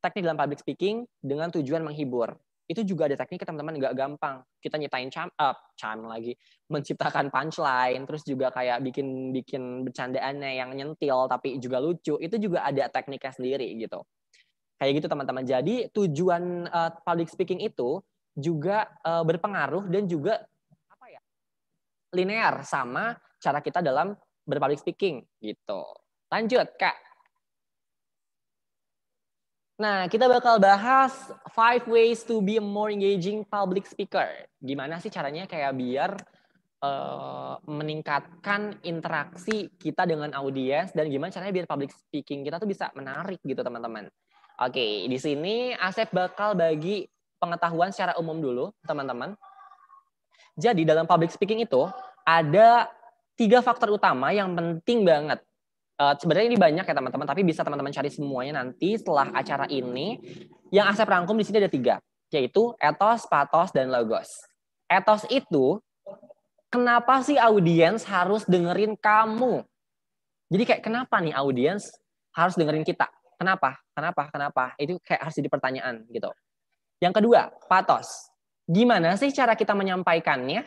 teknik dalam public speaking dengan tujuan menghibur. Itu juga ada teknik teman-teman nggak gampang. Kita nyiptain charm up, eh, charm lagi, menciptakan punchline, terus juga kayak bikin bikin bercandaannya yang nyentil tapi juga lucu. Itu juga ada tekniknya sendiri gitu. Kayak gitu teman-teman. Jadi tujuan uh, public speaking itu juga uh, berpengaruh dan juga apa ya? linear sama cara kita dalam berpublic speaking gitu. Lanjut, Kak. Nah, kita bakal bahas five ways to be a more engaging public speaker. Gimana sih caranya kayak biar uh, meningkatkan interaksi kita dengan audiens dan gimana caranya biar public speaking kita tuh bisa menarik gitu, teman-teman. Oke, di sini Asep bakal bagi pengetahuan secara umum dulu, teman-teman. Jadi dalam public speaking itu ada tiga faktor utama yang penting banget uh, sebenarnya ini banyak ya teman-teman, tapi bisa teman-teman cari semuanya nanti setelah acara ini. Yang Asep rangkum di sini ada tiga, yaitu etos, patos, dan logos. Etos itu, kenapa sih audiens harus dengerin kamu? Jadi kayak kenapa nih audiens harus dengerin kita? Kenapa? Kenapa? Kenapa? Itu kayak harus jadi pertanyaan gitu. Yang kedua, patos. Gimana sih cara kita menyampaikannya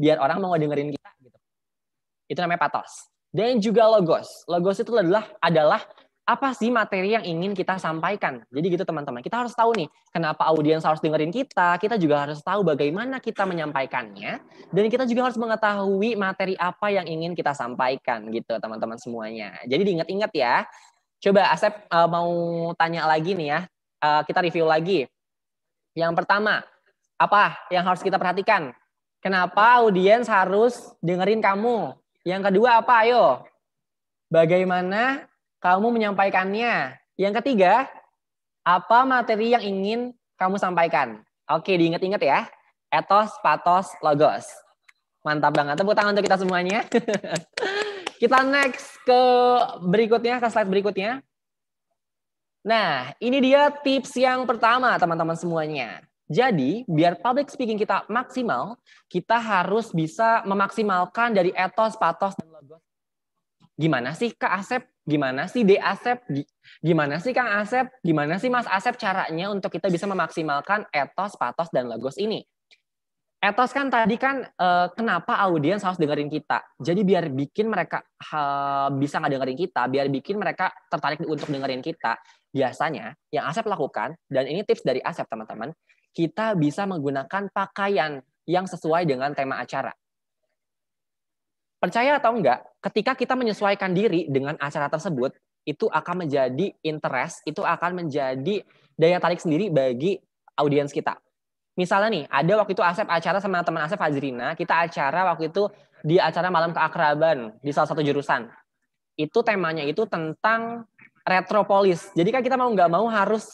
biar orang mau dengerin kita gitu. Itu namanya patos dan juga logos. Logos itu adalah adalah apa sih materi yang ingin kita sampaikan. Jadi gitu teman-teman, kita harus tahu nih kenapa audiens harus dengerin kita, kita juga harus tahu bagaimana kita menyampaikannya, dan kita juga harus mengetahui materi apa yang ingin kita sampaikan gitu teman-teman semuanya. Jadi diingat-ingat ya. Coba Asep uh, mau tanya lagi nih ya, uh, kita review lagi. Yang pertama, apa yang harus kita perhatikan? Kenapa audiens harus dengerin kamu? Yang kedua apa? Ayo. Bagaimana kamu menyampaikannya? Yang ketiga, apa materi yang ingin kamu sampaikan? Oke, diingat-ingat ya. Etos, patos, logos. Mantap banget. Tepuk tangan untuk kita semuanya. kita next ke berikutnya, ke slide berikutnya. Nah, ini dia tips yang pertama teman-teman semuanya. Jadi, biar public speaking kita maksimal, kita harus bisa memaksimalkan dari etos, patos, dan logos. Gimana sih Kak Asep? Gimana sih D Asep? Gimana sih Kang Asep? Gimana sih Mas Asep caranya untuk kita bisa memaksimalkan etos, patos, dan logos ini? Etos kan tadi kan eh, kenapa audiens harus dengerin kita. Jadi biar bikin mereka ha, eh, bisa nggak dengerin kita, biar bikin mereka tertarik untuk dengerin kita. Biasanya yang Asep lakukan, dan ini tips dari Asep teman-teman, kita bisa menggunakan pakaian yang sesuai dengan tema acara. Percaya atau enggak, ketika kita menyesuaikan diri dengan acara tersebut, itu akan menjadi interest, itu akan menjadi daya tarik sendiri bagi audiens kita. Misalnya nih, ada waktu itu Asep acara sama teman Asep Fazrina, kita acara waktu itu di acara malam keakraban di salah satu jurusan. Itu temanya itu tentang retropolis. Jadi kan kita mau nggak mau harus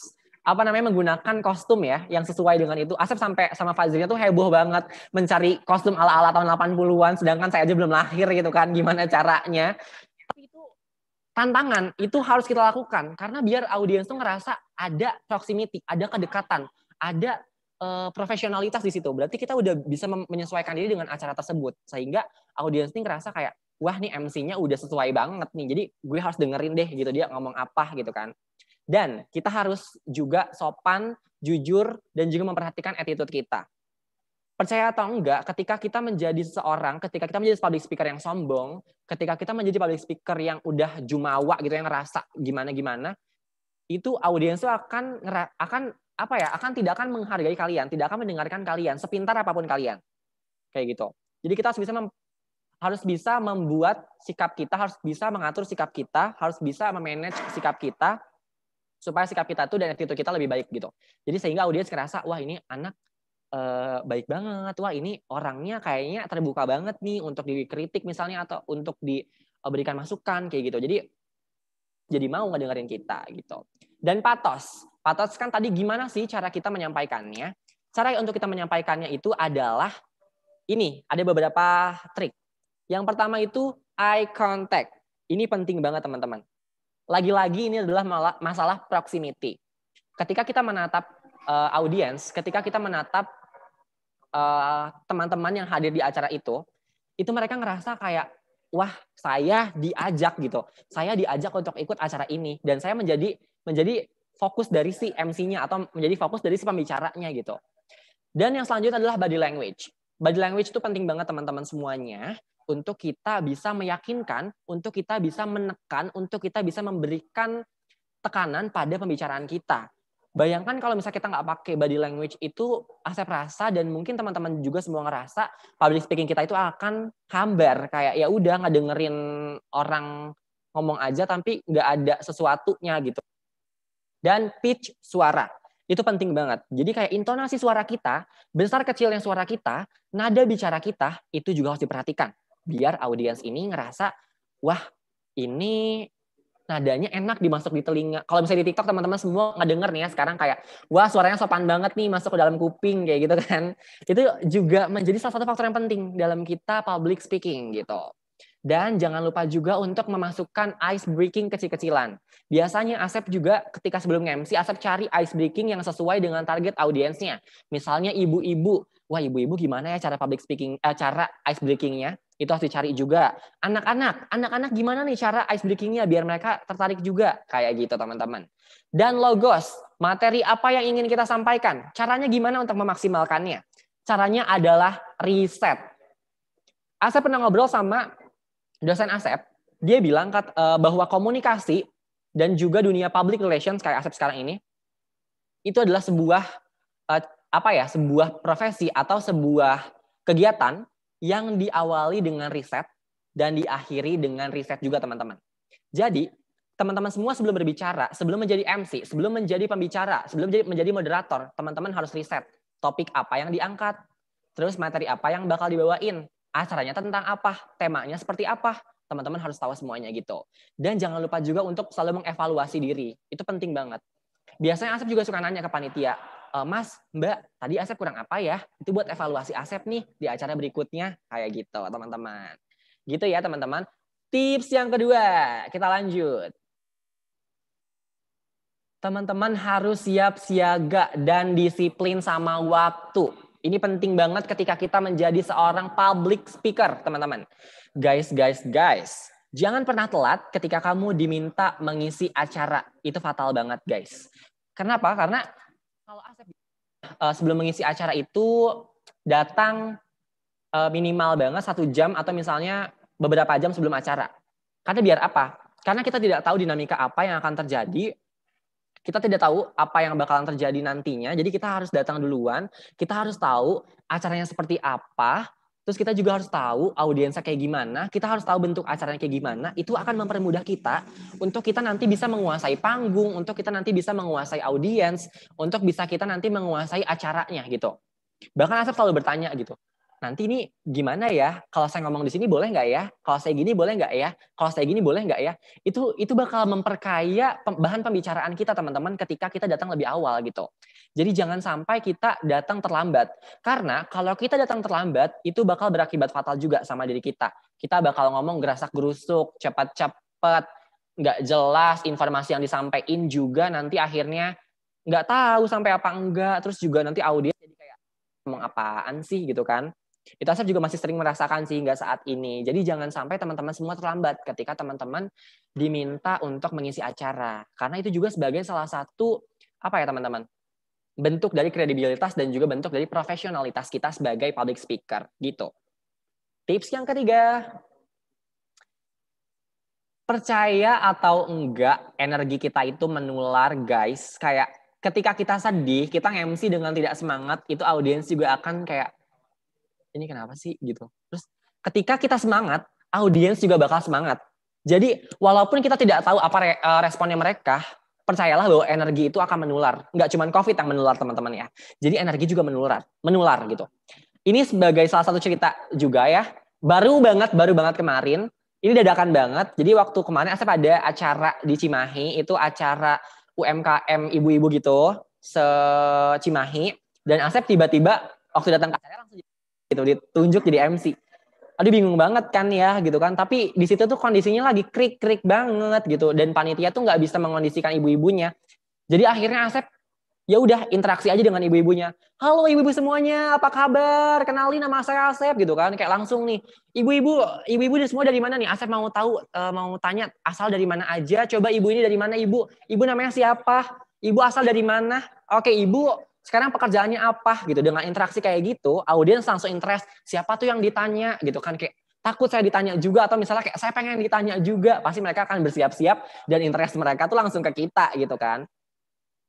apa namanya menggunakan kostum ya yang sesuai dengan itu. Asep sampai sama Fazilnya tuh heboh banget mencari kostum ala-ala tahun 80-an sedangkan saya aja belum lahir gitu kan. Gimana caranya? Tapi itu tantangan itu harus kita lakukan karena biar audiens tuh ngerasa ada proximity, ada kedekatan, ada uh, profesionalitas di situ. Berarti kita udah bisa menyesuaikan diri dengan acara tersebut sehingga audiens nih ngerasa kayak wah nih MC-nya udah sesuai banget nih. Jadi gue harus dengerin deh gitu dia ngomong apa gitu kan. Dan kita harus juga sopan, jujur, dan juga memperhatikan attitude kita. Percaya atau enggak, ketika kita menjadi seseorang, ketika kita menjadi public speaker yang sombong, ketika kita menjadi public speaker yang udah jumawa gitu, yang ngerasa gimana-gimana, itu audiens itu akan akan apa ya akan tidak akan menghargai kalian tidak akan mendengarkan kalian sepintar apapun kalian kayak gitu jadi kita harus bisa mem, harus bisa membuat sikap kita harus bisa mengatur sikap kita harus bisa memanage sikap kita supaya sikap kita tuh dan attitude kita lebih baik gitu. Jadi sehingga audiens ngerasa wah ini anak uh, baik banget, wah ini orangnya kayaknya terbuka banget nih untuk dikritik misalnya atau untuk diberikan masukan kayak gitu. Jadi jadi mau dengerin kita gitu. Dan patos. Patos kan tadi gimana sih cara kita menyampaikannya? Cara untuk kita menyampaikannya itu adalah ini, ada beberapa trik. Yang pertama itu eye contact. Ini penting banget teman-teman. Lagi-lagi ini adalah masalah proximity. Ketika kita menatap uh, eh, audiens, ketika kita menatap eh, teman-teman uh, yang hadir di acara itu, itu mereka ngerasa kayak wah saya diajak gitu, saya diajak untuk ikut acara ini dan saya menjadi menjadi fokus dari si MC-nya atau menjadi fokus dari si pembicaranya gitu. Dan yang selanjutnya adalah body language. Body language itu penting banget teman-teman semuanya untuk kita bisa meyakinkan, untuk kita bisa menekan, untuk kita bisa memberikan tekanan pada pembicaraan kita. Bayangkan kalau misalnya kita nggak pakai body language itu asep rasa dan mungkin teman-teman juga semua ngerasa public speaking kita itu akan hambar kayak ya udah nggak dengerin orang ngomong aja tapi nggak ada sesuatunya gitu. Dan pitch suara itu penting banget. Jadi kayak intonasi suara kita, besar kecilnya suara kita, nada bicara kita itu juga harus diperhatikan biar audiens ini ngerasa wah ini nadanya enak dimasuk di telinga. Kalau misalnya di TikTok teman-teman semua nggak denger nih ya sekarang kayak wah suaranya sopan banget nih masuk ke dalam kuping kayak gitu kan. Itu juga menjadi salah satu faktor yang penting dalam kita public speaking gitu. Dan jangan lupa juga untuk memasukkan ice breaking kecil-kecilan. Biasanya Asep juga ketika sebelum MC, Asep cari ice breaking yang sesuai dengan target audiensnya. Misalnya ibu-ibu. Wah ibu-ibu gimana ya cara public speaking, eh, cara ice breakingnya? Itu harus dicari juga. Anak-anak, anak-anak gimana nih cara ice breakingnya biar mereka tertarik juga kayak gitu teman-teman. Dan logos, materi apa yang ingin kita sampaikan? Caranya gimana untuk memaksimalkannya? Caranya adalah riset. Asep pernah ngobrol sama dosen Asep, dia bilang eh, bahwa komunikasi dan juga dunia public relations kayak Asep sekarang ini itu adalah sebuah eh, apa ya sebuah profesi atau sebuah kegiatan yang diawali dengan riset dan diakhiri dengan riset juga teman-teman. Jadi, teman-teman semua sebelum berbicara, sebelum menjadi MC, sebelum menjadi pembicara, sebelum menjadi moderator, teman-teman harus riset topik apa yang diangkat, terus materi apa yang bakal dibawain, acaranya tentang apa, temanya seperti apa, teman-teman harus tahu semuanya gitu. Dan jangan lupa juga untuk selalu mengevaluasi diri. Itu penting banget. Biasanya Asep juga suka nanya ke panitia, Eh, Mas, Mbak, tadi Asep kurang apa ya? Itu buat evaluasi Asep nih di acara berikutnya. Kayak gitu, teman-teman. Gitu ya, teman-teman. Tips yang kedua, kita lanjut. Teman-teman harus siap siaga dan disiplin sama waktu. Ini penting banget ketika kita menjadi seorang public speaker, teman-teman. Guys, guys, guys. Jangan pernah telat ketika kamu diminta mengisi acara. Itu fatal banget, guys. Kenapa? Karena kalau Asep uh, sebelum mengisi acara itu datang uh, minimal banget satu jam atau misalnya beberapa jam sebelum acara. Karena biar apa? Karena kita tidak tahu dinamika apa yang akan terjadi. Kita tidak tahu apa yang bakalan terjadi nantinya. Jadi kita harus datang duluan. Kita harus tahu acaranya seperti apa. Terus kita juga harus tahu audiensnya kayak gimana, kita harus tahu bentuk acaranya kayak gimana. Itu akan mempermudah kita untuk kita nanti bisa menguasai panggung, untuk kita nanti bisa menguasai audiens, untuk bisa kita nanti menguasai acaranya gitu. Bahkan Asep selalu bertanya gitu, nanti ini gimana ya? Kalau saya ngomong di sini boleh nggak ya? Kalau saya gini boleh nggak ya? Kalau saya gini boleh nggak ya? Itu itu bakal memperkaya bahan pembicaraan kita teman-teman ketika kita datang lebih awal gitu. Jadi jangan sampai kita datang terlambat. Karena kalau kita datang terlambat itu bakal berakibat fatal juga sama diri kita. Kita bakal ngomong gerasak gerusuk, cepat-cepat, nggak jelas informasi yang disampaikan juga nanti akhirnya nggak tahu sampai apa enggak terus juga nanti audiens jadi kayak ngomong apaan sih gitu kan itu Asep juga masih sering merasakan sih sehingga saat ini. Jadi jangan sampai teman-teman semua terlambat ketika teman-teman diminta untuk mengisi acara. Karena itu juga sebagai salah satu apa ya teman-teman? bentuk dari kredibilitas dan juga bentuk dari profesionalitas kita sebagai public speaker gitu. Tips yang ketiga, percaya atau enggak energi kita itu menular guys. Kayak ketika kita sedih, kita ngemsi dengan tidak semangat, itu audiens juga akan kayak ini kenapa sih gitu terus ketika kita semangat audiens juga bakal semangat jadi walaupun kita tidak tahu apa re, eh, responnya mereka percayalah bahwa energi itu akan menular Enggak cuma covid yang menular teman-teman ya jadi energi juga menular menular gitu ini sebagai salah satu cerita juga ya baru banget baru banget kemarin ini dadakan banget. Jadi waktu kemarin Asep ada acara di Cimahi, itu acara UMKM ibu-ibu gitu, se Cimahi. Dan Asep tiba-tiba waktu datang ke acara langsung gitu ditunjuk jadi MC aduh bingung banget kan ya gitu kan tapi di situ tuh kondisinya lagi krik krik banget gitu dan panitia tuh nggak bisa mengondisikan ibu-ibunya jadi akhirnya Asep ya udah interaksi aja dengan ibu-ibunya halo ibu-ibu semuanya apa kabar kenalin nama saya Asep gitu kan kayak langsung nih ibu-ibu ibu-ibu ini semua dari mana nih Asep mau tahu eh, mau tanya asal dari mana aja coba ibu ini dari mana ibu ibu namanya siapa ibu asal dari mana oke ibu sekarang pekerjaannya apa gitu dengan interaksi kayak gitu audiens langsung interest siapa tuh yang ditanya gitu kan kayak takut saya ditanya juga atau misalnya kayak saya pengen ditanya juga pasti mereka akan bersiap-siap dan interest mereka tuh langsung ke kita gitu kan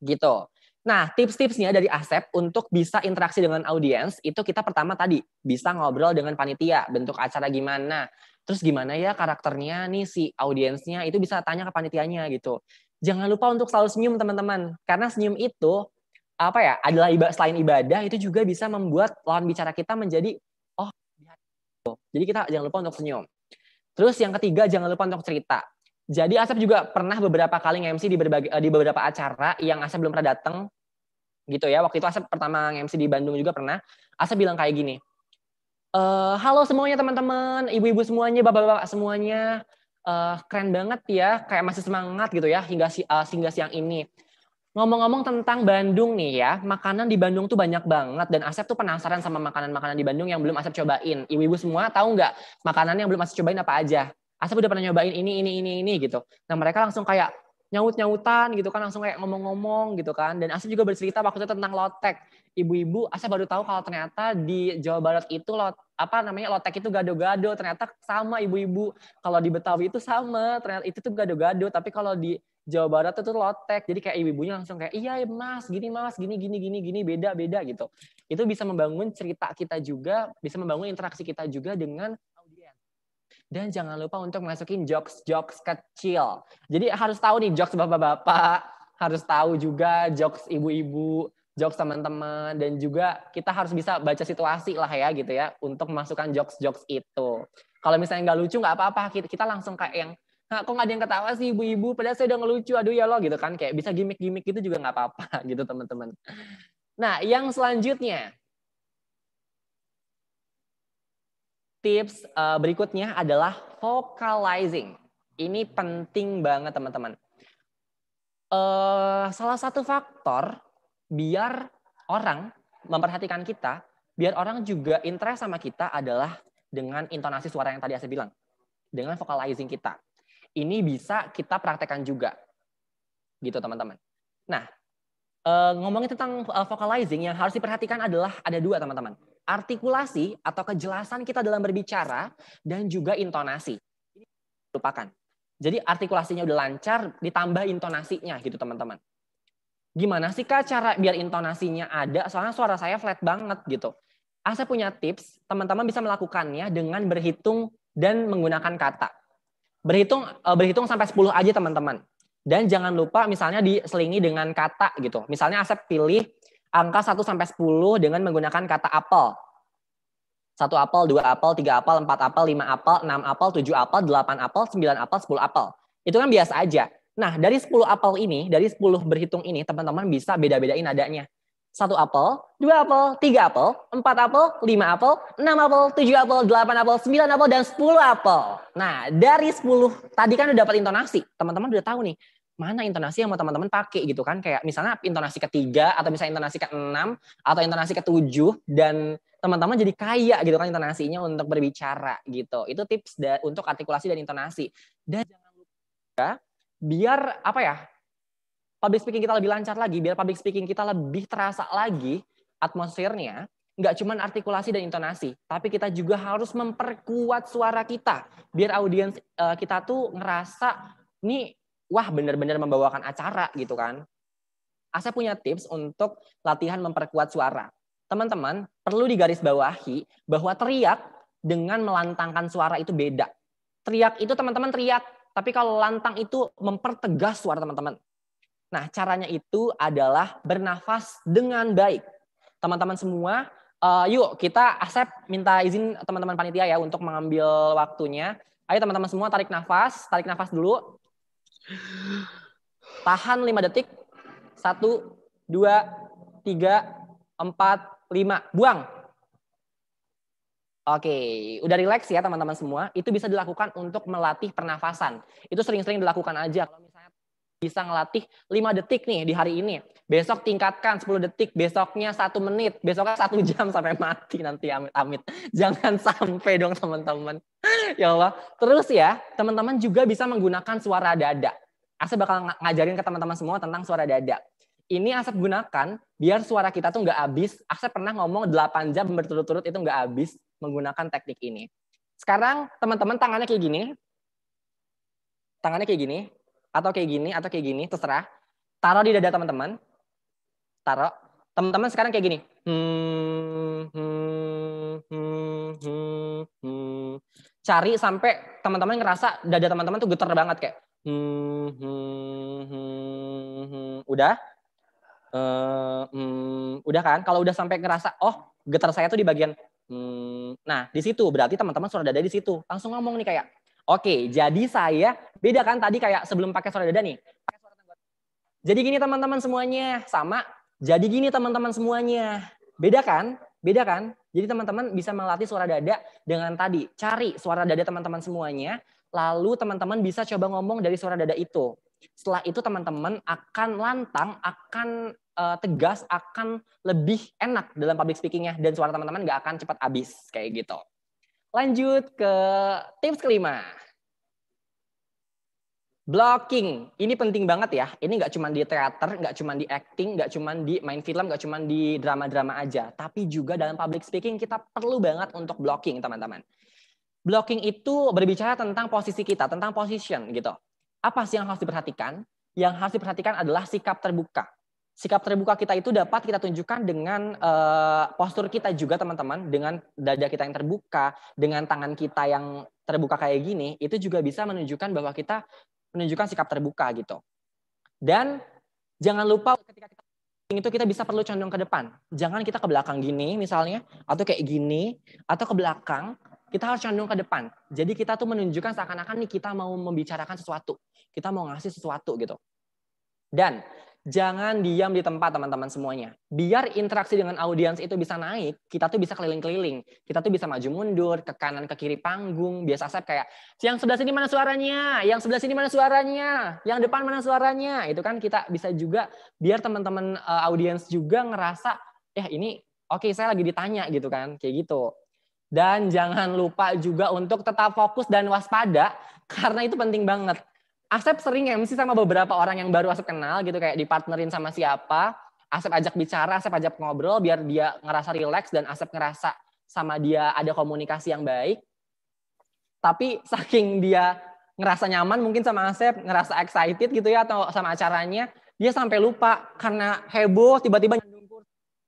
gitu nah tips-tipsnya dari Asep untuk bisa interaksi dengan audiens itu kita pertama tadi bisa ngobrol dengan panitia bentuk acara gimana terus gimana ya karakternya nih si audiensnya itu bisa tanya ke panitianya gitu jangan lupa untuk selalu senyum teman-teman karena senyum itu apa ya adalah ibadah selain ibadah itu juga bisa membuat lawan bicara kita menjadi oh gitu. jadi kita jangan lupa untuk senyum terus yang ketiga jangan lupa untuk cerita jadi Asep juga pernah beberapa kali nge-MC di berbagai eh, di beberapa acara yang Asep belum pernah datang gitu ya waktu itu Asep pertama nge-MC di Bandung juga pernah Asep bilang kayak gini e, halo semuanya teman-teman ibu-ibu semuanya bapak-bapak semuanya uh, keren banget ya kayak masih semangat gitu ya hingga si uh, hingga siang ini Ngomong-ngomong tentang Bandung nih ya, makanan di Bandung tuh banyak banget dan Asep tuh penasaran sama makanan-makanan di Bandung yang belum Asep cobain. Ibu-ibu semua tahu nggak makanan yang belum Asep cobain apa aja? Asep udah pernah nyobain ini, ini, ini, ini gitu. Nah mereka langsung kayak nyaut-nyautan gitu kan, langsung kayak ngomong-ngomong gitu kan. Dan Asep juga bercerita waktu itu tentang lotek. Ibu-ibu, Asep baru tahu kalau ternyata di Jawa Barat itu lot, apa namanya lotek itu gado-gado. Ternyata sama ibu-ibu. Kalau di Betawi itu sama, ternyata itu tuh gado-gado. Tapi kalau di Jawa Barat itu lotek. Jadi kayak ibu-ibunya langsung kayak iya ya, mas, gini mas, gini gini gini gini beda beda gitu. Itu bisa membangun cerita kita juga, bisa membangun interaksi kita juga dengan audiens. Dan jangan lupa untuk masukin jokes-jokes kecil. Jadi harus tahu nih jokes bapak-bapak, harus tahu juga jokes ibu-ibu, jokes teman-teman dan juga kita harus bisa baca situasi lah ya gitu ya untuk memasukkan jokes-jokes itu. Kalau misalnya nggak lucu nggak apa-apa kita langsung kayak yang Nah, kok nggak ada yang ketawa sih ibu-ibu? Padahal saya udah ngelucu, aduh ya lo gitu kan. Kayak bisa gimmick-gimmick gitu juga nggak apa-apa gitu teman-teman. Nah, yang selanjutnya. Tips uh, berikutnya adalah vocalizing. Ini penting banget teman-teman. Uh, salah satu faktor biar orang memperhatikan kita, biar orang juga interest sama kita adalah dengan intonasi suara yang tadi saya bilang. Dengan vocalizing kita ini bisa kita praktekkan juga. Gitu, teman-teman. Nah, eh, ngomongin tentang eh, vocalizing, yang harus diperhatikan adalah ada dua, teman-teman. Artikulasi atau kejelasan kita dalam berbicara, dan juga intonasi. Ini lupakan. Jadi artikulasinya udah lancar, ditambah intonasinya gitu teman-teman. Gimana sih kak cara biar intonasinya ada? Soalnya suara saya flat banget gitu. Ah, saya punya tips, teman-teman bisa melakukannya dengan berhitung dan menggunakan kata. Berhitung uh, berhitung sampai 10 aja teman-teman. Dan jangan lupa misalnya diselingi dengan kata gitu. Misalnya Asep pilih angka 1 sampai 10 dengan menggunakan kata apel. Satu apel, dua apel, tiga apel, empat apel, lima apel, enam apel, tujuh apel, delapan apel, sembilan apel, sepuluh apel. Itu kan biasa aja. Nah, dari sepuluh apel ini, dari sepuluh berhitung ini, teman-teman bisa beda-bedain adanya satu apel, dua apel, tiga apel, empat apel, lima apel, enam apel, tujuh apel, delapan apel, sembilan apel, dan sepuluh apel. Nah, dari sepuluh tadi kan udah dapat intonasi. Teman-teman udah tahu nih, mana intonasi yang mau teman-teman pakai gitu kan. Kayak misalnya intonasi ketiga, atau misalnya intonasi ke enam, atau intonasi ke tujuh, dan teman-teman jadi kaya gitu kan intonasinya untuk berbicara gitu. Itu tips untuk artikulasi dan intonasi. Dan jangan lupa biar apa ya public speaking kita lebih lancar lagi, biar public speaking kita lebih terasa lagi atmosfernya, nggak cuma artikulasi dan intonasi, tapi kita juga harus memperkuat suara kita biar audiens uh, kita tuh ngerasa nih wah bener-bener membawakan acara gitu kan. Asa ah, punya tips untuk latihan memperkuat suara. Teman-teman, perlu digarisbawahi bahwa teriak dengan melantangkan suara itu beda. Teriak itu teman-teman teriak, tapi kalau lantang itu mempertegas suara teman-teman. Nah, caranya itu adalah bernafas dengan baik. Teman-teman semua, uh, yuk kita Asep minta izin teman-teman panitia ya untuk mengambil waktunya. Ayo teman-teman semua tarik nafas, tarik nafas dulu. Tahan 5 detik. 1 2 3 4 5. Buang. Oke, udah rileks ya teman-teman semua. Itu bisa dilakukan untuk melatih pernafasan. Itu sering-sering dilakukan aja. Kalau bisa ngelatih 5 detik nih di hari ini. Besok tingkatkan 10 detik, besoknya satu menit, besoknya satu jam sampai mati nanti amit-amit. Jangan sampai dong teman-teman. ya Allah. Terus ya, teman-teman juga bisa menggunakan suara dada. Asep bakal ngajarin ke teman-teman semua tentang suara dada. Ini Asep gunakan biar suara kita tuh nggak habis. Asep pernah ngomong 8 jam berturut-turut itu nggak habis menggunakan teknik ini. Sekarang teman-teman tangannya kayak gini. Tangannya kayak gini atau kayak gini atau kayak gini terserah taruh di dada teman-teman taruh teman-teman sekarang kayak gini hmm, hmm, hmm, hmm, hmm. cari sampai teman-teman ngerasa dada teman-teman tuh getar banget kayak hmm, hmm, hmm, hmm. udah uh, hmm, udah kan kalau udah sampai ngerasa oh getar saya tuh di bagian hmm. nah di situ berarti teman-teman sudah dada di situ langsung ngomong nih kayak Oke, jadi saya beda kan tadi kayak sebelum pakai suara dada nih. Jadi gini teman-teman semuanya, sama. Jadi gini teman-teman semuanya. Beda kan? Beda kan? Jadi teman-teman bisa melatih suara dada dengan tadi. Cari suara dada teman-teman semuanya, lalu teman-teman bisa coba ngomong dari suara dada itu. Setelah itu teman-teman akan lantang, akan uh, tegas, akan lebih enak dalam public speaking-nya. dan suara teman-teman nggak akan cepat habis kayak gitu. Lanjut ke tips kelima. Blocking. Ini penting banget ya. Ini nggak cuma di teater, nggak cuma di acting, nggak cuma di main film, nggak cuma di drama-drama aja. Tapi juga dalam public speaking kita perlu banget untuk blocking, teman-teman. Blocking itu berbicara tentang posisi kita, tentang position gitu. Apa sih yang harus diperhatikan? Yang harus diperhatikan adalah sikap terbuka sikap terbuka kita itu dapat kita tunjukkan dengan uh, postur kita juga teman-teman dengan dada kita yang terbuka dengan tangan kita yang terbuka kayak gini itu juga bisa menunjukkan bahwa kita menunjukkan sikap terbuka gitu dan jangan lupa ketika kita itu kita bisa perlu condong ke depan jangan kita ke belakang gini misalnya atau kayak gini atau ke belakang kita harus condong ke depan jadi kita tuh menunjukkan seakan-akan nih kita mau membicarakan sesuatu kita mau ngasih sesuatu gitu dan jangan diam di tempat teman-teman semuanya. Biar interaksi dengan audiens itu bisa naik, kita tuh bisa keliling-keliling. Kita tuh bisa maju mundur, ke kanan, ke kiri panggung. Biasa Asep kayak, yang sebelah sini mana suaranya? Yang sebelah sini mana suaranya? Yang depan mana suaranya? Itu kan kita bisa juga biar teman-teman uh, audiens juga ngerasa, eh, ini oke okay, saya lagi ditanya gitu kan, kayak gitu. Dan jangan lupa juga untuk tetap fokus dan waspada, karena itu penting banget Asep sering MC sama beberapa orang yang baru Asep kenal gitu kayak dipartnerin sama siapa, Asep ajak bicara, Asep ajak ngobrol biar dia ngerasa relax dan Asep ngerasa sama dia ada komunikasi yang baik. Tapi saking dia ngerasa nyaman mungkin sama Asep, ngerasa excited gitu ya atau sama acaranya, dia sampai lupa karena heboh tiba-tiba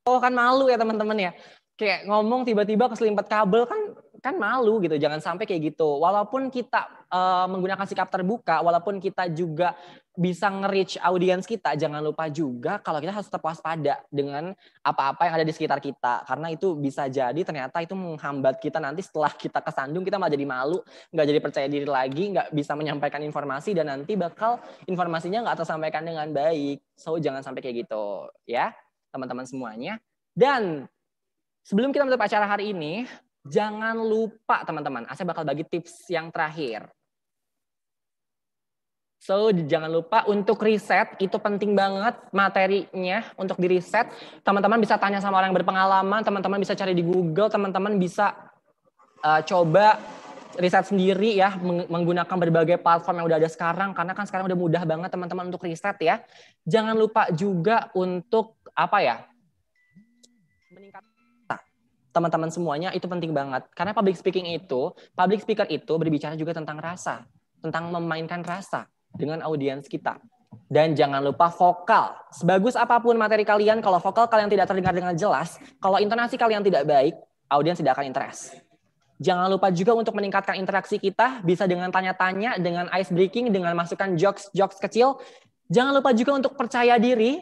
Oh kan malu ya teman-teman ya. Kayak ngomong tiba-tiba keselimpet kabel kan kan malu gitu. Jangan sampai kayak gitu. Walaupun kita uh, menggunakan sikap terbuka, walaupun kita juga bisa nge-reach audiens kita, jangan lupa juga kalau kita harus tetap waspada dengan apa-apa yang ada di sekitar kita. Karena itu bisa jadi ternyata itu menghambat kita nanti setelah kita kesandung, kita malah jadi malu, nggak jadi percaya diri lagi, nggak bisa menyampaikan informasi, dan nanti bakal informasinya nggak tersampaikan dengan baik. So, jangan sampai kayak gitu ya, teman-teman semuanya. Dan sebelum kita menutup acara hari ini, jangan lupa teman-teman, saya bakal bagi tips yang terakhir. So, jangan lupa untuk riset, itu penting banget materinya untuk di riset. Teman-teman bisa tanya sama orang yang berpengalaman, teman-teman bisa cari di Google, teman-teman bisa uh, coba riset sendiri ya, menggunakan berbagai platform yang udah ada sekarang, karena kan sekarang udah mudah banget teman-teman untuk riset ya. Jangan lupa juga untuk, apa ya, meningkatkan teman-teman semuanya, itu penting banget. Karena public speaking itu, public speaker itu berbicara juga tentang rasa, tentang memainkan rasa dengan audiens kita. Dan jangan lupa vokal. Sebagus apapun materi kalian, kalau vokal kalian tidak terdengar dengan jelas, kalau intonasi kalian tidak baik, audiens tidak akan interest. Jangan lupa juga untuk meningkatkan interaksi kita, bisa dengan tanya-tanya, dengan ice breaking, dengan masukan jokes-jokes kecil. Jangan lupa juga untuk percaya diri,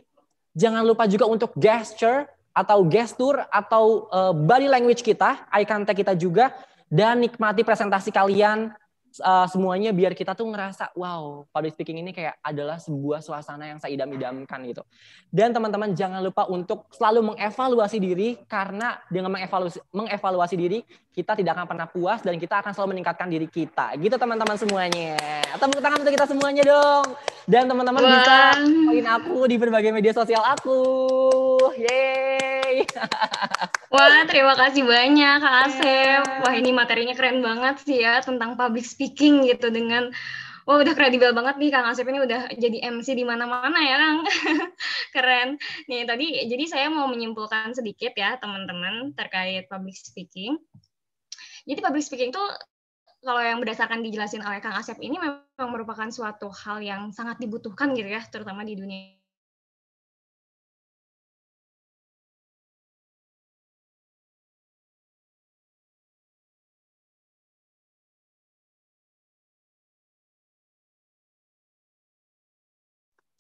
jangan lupa juga untuk gesture, atau gestur, atau eh, body language kita, eye contact kita juga, dan nikmati presentasi kalian uh, semuanya biar kita tuh ngerasa wow public speaking ini kayak adalah sebuah suasana yang saya idam-idamkan gitu. Dan teman-teman jangan lupa untuk selalu mengevaluasi diri karena dengan mengevaluasi mengevaluasi diri kita tidak akan pernah puas dan kita akan selalu meningkatkan diri kita. Gitu teman-teman semuanya. Tepuk tangan untuk kita semuanya dong. Dan teman-teman bisa poin aku di berbagai media sosial aku. Yeay. Wah, terima kasih banyak Kak Asep. Iya. Wah, ini materinya keren banget sih ya tentang public speaking speaking gitu dengan Wah oh, udah kredibel banget nih Kang Asep ini udah jadi MC di mana-mana ya Kang. Keren. Nih tadi jadi saya mau menyimpulkan sedikit ya teman-teman terkait public speaking. Jadi public speaking itu kalau yang berdasarkan dijelasin oleh Kang Asep ini memang merupakan suatu hal yang sangat dibutuhkan gitu ya, terutama di dunia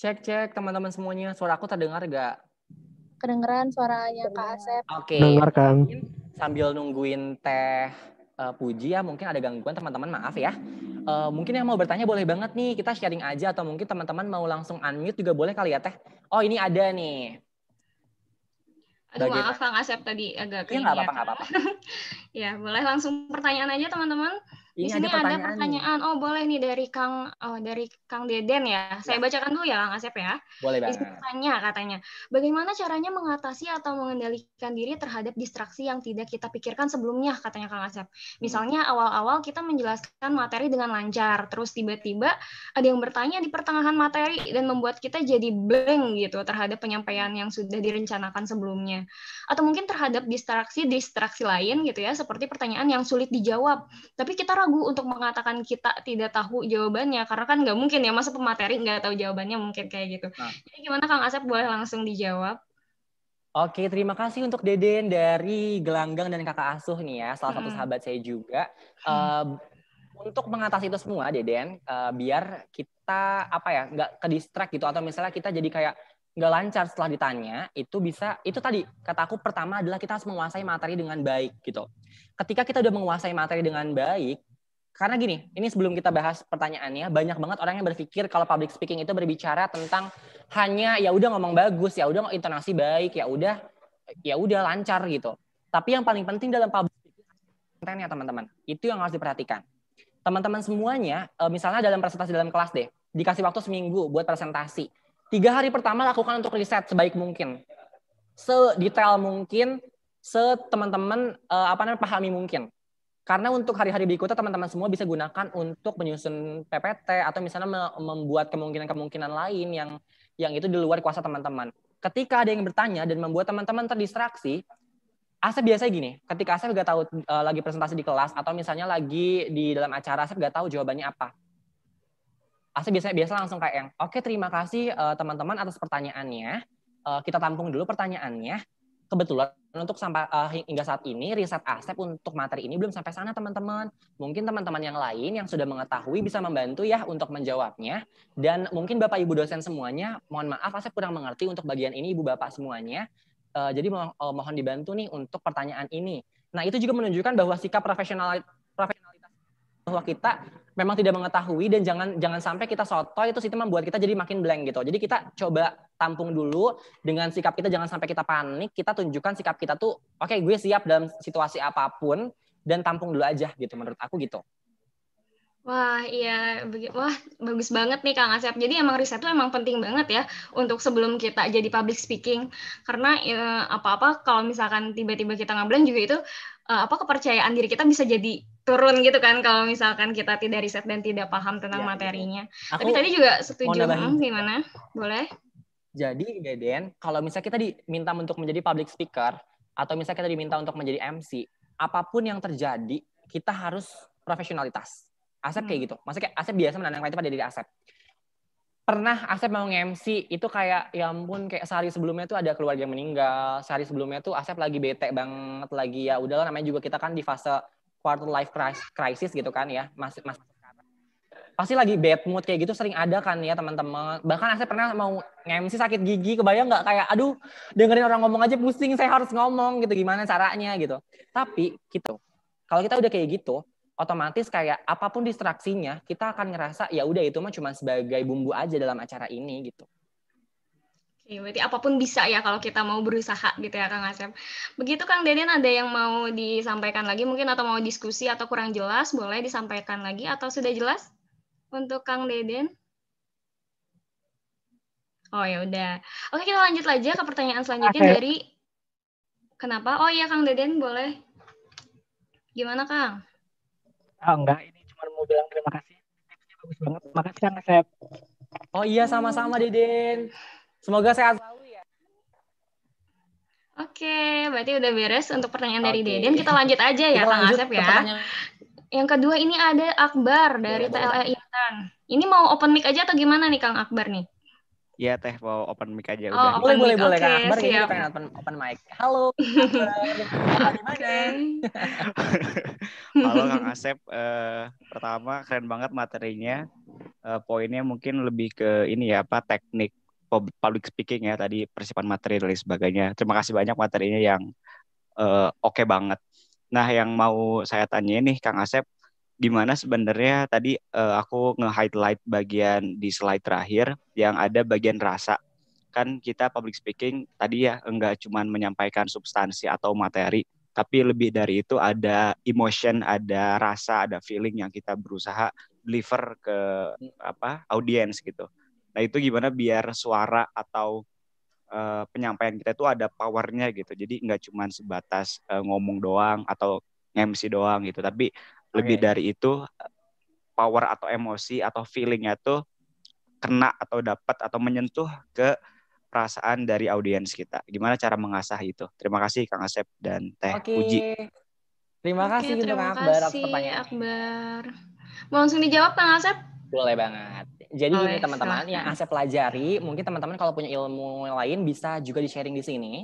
Cek cek teman-teman semuanya, suara aku terdengar gak? Kedengeran suaranya Kak Asep. Oke. Okay. Dengar Sambil nungguin teh uh, Puji ya, mungkin ada gangguan teman-teman, maaf ya. Uh, mungkin yang mau bertanya boleh banget nih, kita sharing aja atau mungkin teman-teman mau langsung unmute juga boleh kali ya teh. Oh ini ada nih. Aduh Bagi... maaf Kang Asep tadi agak ya, Iya apa-apa, apa ya boleh langsung pertanyaan aja teman-teman. Ini di sini ada pertanyaan, ada pertanyaan. oh boleh nih dari Kang oh, dari Kang Deden ya. ya. Saya bacakan dulu ya Kang Asep ya. Boleh banget. Tanya katanya, bagaimana caranya mengatasi atau mengendalikan diri terhadap distraksi yang tidak kita pikirkan sebelumnya katanya Kang Asep. Hmm. Misalnya awal-awal kita menjelaskan materi dengan lancar, terus tiba-tiba ada yang bertanya di pertengahan materi dan membuat kita jadi blank gitu terhadap penyampaian yang sudah direncanakan sebelumnya. Atau mungkin terhadap distraksi-distraksi lain gitu ya, seperti pertanyaan yang sulit dijawab, tapi kita ragu ragu untuk mengatakan kita tidak tahu jawabannya karena kan nggak mungkin ya masa pemateri nggak tahu jawabannya mungkin kayak gitu. Nah. Jadi gimana Kang Asep boleh langsung dijawab? Oke, terima kasih untuk Deden dari Gelanggang dan Kakak Asuh nih ya, salah satu sahabat saya juga. Hmm. Uh, untuk mengatasi itu semua, Deden, uh, biar kita apa ya nggak ke distract gitu atau misalnya kita jadi kayak nggak lancar setelah ditanya, itu bisa itu tadi kataku pertama adalah kita harus menguasai materi dengan baik gitu. Ketika kita udah menguasai materi dengan baik, karena gini, ini sebelum kita bahas pertanyaannya, banyak banget orang yang berpikir kalau public speaking itu berbicara tentang hanya ya udah ngomong bagus, ya udah intonasi baik, ya udah ya udah lancar gitu. Tapi yang paling penting dalam public speaking ya teman-teman. Itu yang harus diperhatikan. Teman-teman semuanya, eh, misalnya dalam presentasi dalam kelas deh, dikasih waktu seminggu buat presentasi. Tiga hari pertama lakukan untuk riset sebaik mungkin, sedetail mungkin, se teman-teman eh, apa namanya pahami mungkin. Karena untuk hari-hari berikutnya teman-teman semua bisa gunakan untuk menyusun PPT atau misalnya membuat kemungkinan-kemungkinan lain yang yang itu di luar kuasa teman-teman. Ketika ada yang bertanya dan membuat teman-teman terdistraksi, Asep biasanya gini, ketika Asep nggak tahu e, lagi presentasi di kelas atau misalnya lagi di dalam acara Asep nggak tahu jawabannya apa. Asep biasanya biasa langsung kayak yang, oke terima kasih e, teman-teman atas pertanyaannya. E, kita tampung dulu pertanyaannya. Kebetulan untuk sampai uh, hingga saat ini riset Asep untuk materi ini belum sampai sana teman-teman. Mungkin teman-teman yang lain yang sudah mengetahui bisa membantu ya untuk menjawabnya dan mungkin Bapak Ibu dosen semuanya, mohon maaf Asep kurang mengerti untuk bagian ini Ibu Bapak semuanya. Uh, jadi mo uh, eh, mohon dibantu nih untuk pertanyaan ini. Nah, itu juga menunjukkan bahwa sikap profesional profesionalitas bahwa kita memang tidak mengetahui dan jangan jangan sampai kita soto itu itu membuat kita jadi makin blank gitu. Jadi kita coba tampung dulu dengan sikap kita jangan sampai kita panik, kita tunjukkan sikap kita tuh oke okay, gue siap dalam situasi apapun dan tampung dulu aja gitu menurut aku gitu. Wah, iya, wah bagus banget nih Kang Asep. Jadi emang riset itu emang penting banget ya untuk sebelum kita jadi public speaking. Karena eh, apa-apa ya, kalau misalkan tiba-tiba kita ngeblank juga itu uh, apa kepercayaan diri kita bisa jadi turun gitu kan kalau misalkan kita tidak riset dan tidak paham tentang ya, materinya. Aku Tapi tadi juga setuju hmm, gimana? Boleh? Jadi Deden, kalau misalnya kita diminta untuk menjadi public speaker atau misalnya kita diminta untuk menjadi MC, apapun yang terjadi kita harus profesionalitas. Asep hmm. kayak gitu. Maksudnya kayak Asep biasa menanam itu pada diri Asep pernah Asep mau nge-MC itu kayak ya ampun kayak sehari sebelumnya tuh ada keluarga yang meninggal sehari sebelumnya tuh Asep lagi bete banget lagi ya udahlah namanya juga kita kan di fase quarter life crisis gitu kan ya masih masih pasti lagi bad mood kayak gitu sering ada kan ya teman-teman bahkan Asep pernah mau nge-MC sakit gigi kebayang nggak kayak aduh dengerin orang ngomong aja pusing saya harus ngomong gitu gimana caranya gitu tapi gitu kalau kita udah kayak gitu otomatis kayak apapun distraksinya kita akan ngerasa ya udah itu mah cuma sebagai bumbu aja dalam acara ini gitu. Oke, berarti apapun bisa ya kalau kita mau berusaha gitu ya Kang Asep. Begitu Kang Deden ada yang mau disampaikan lagi mungkin atau mau diskusi atau kurang jelas boleh disampaikan lagi atau sudah jelas untuk Kang Deden? Oh ya udah. Oke kita lanjut aja ya ke pertanyaan selanjutnya dari kenapa? Oh iya Kang Deden boleh. Gimana Kang? oh enggak, ini cuma mau bilang terima kasih. Tipsnya bagus banget. Makasih Kang Asep. Oh iya, sama-sama Deden. Semoga sehat selalu ya. Oke, berarti udah beres untuk pertanyaan Oke. dari Deden. Kita lanjut aja ya, Kang Asep ya. Yang kedua ini ada Akbar dari ya, TLE Intan. Ini mau open mic aja atau gimana nih Kang Akbar nih? Iya teh mau open mic aja oh, udah. Boleh boleh boleh okay, kan. Akbar kita pengen open open mic. Halo. Halo Kang Asep. Uh, pertama keren banget materinya. Uh, poinnya mungkin lebih ke ini ya apa teknik public speaking ya tadi persiapan materi dan sebagainya. Terima kasih banyak materinya yang uh, oke okay banget. Nah, yang mau saya tanya nih Kang Asep, dimana sebenarnya tadi uh, aku nge-highlight bagian di slide terakhir yang ada bagian rasa. Kan kita public speaking tadi ya enggak cuma menyampaikan substansi atau materi, tapi lebih dari itu ada emotion, ada rasa, ada feeling yang kita berusaha deliver ke apa audiens gitu. Nah, itu gimana biar suara atau uh, penyampaian kita itu ada powernya gitu. Jadi enggak cuma sebatas uh, ngomong doang atau MC doang gitu, tapi lebih okay. dari itu power atau emosi atau feelingnya tuh kena atau dapat atau menyentuh ke perasaan dari audiens kita. Gimana cara mengasah itu? Terima kasih Kang Asep dan Teh okay. Uji. Terima kasih terima terima Akbar kasih, pertanyaan. Akbar. Mau langsung dijawab Kang Asep? Boleh banget. Jadi oh, ini teman-teman yang Asep pelajari, mungkin teman-teman kalau punya ilmu lain bisa juga di-sharing di sini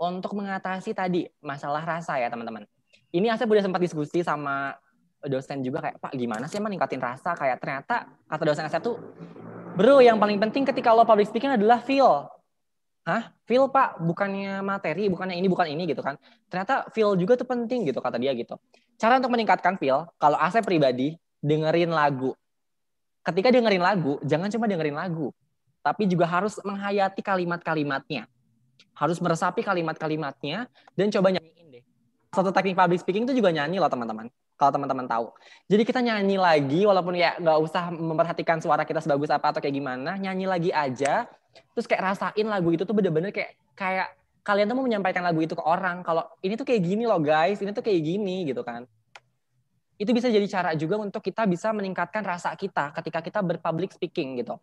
untuk mengatasi tadi masalah rasa ya teman-teman. Ini Asep udah sempat diskusi sama dosen juga kayak Pak gimana sih emang ningkatin rasa kayak ternyata kata dosen saya tuh Bro, yang paling penting ketika lo public speaking adalah feel. Hah? Feel, Pak, bukannya materi, bukannya ini, bukan ini gitu kan. Ternyata feel juga tuh penting gitu kata dia gitu. Cara untuk meningkatkan feel, kalau Asep pribadi dengerin lagu. Ketika dengerin lagu, jangan cuma dengerin lagu, tapi juga harus menghayati kalimat-kalimatnya. Harus meresapi kalimat-kalimatnya dan coba nyanyi satu teknik public speaking itu juga nyanyi loh teman-teman kalau teman-teman tahu. Jadi kita nyanyi lagi walaupun ya nggak usah memperhatikan suara kita sebagus apa atau kayak gimana, nyanyi lagi aja. Terus kayak rasain lagu itu tuh bener-bener kayak kayak kalian tuh mau menyampaikan lagu itu ke orang. Kalau ini tuh kayak gini loh guys, ini tuh kayak gini gitu kan. Itu bisa jadi cara juga untuk kita bisa meningkatkan rasa kita ketika kita berpublic speaking gitu.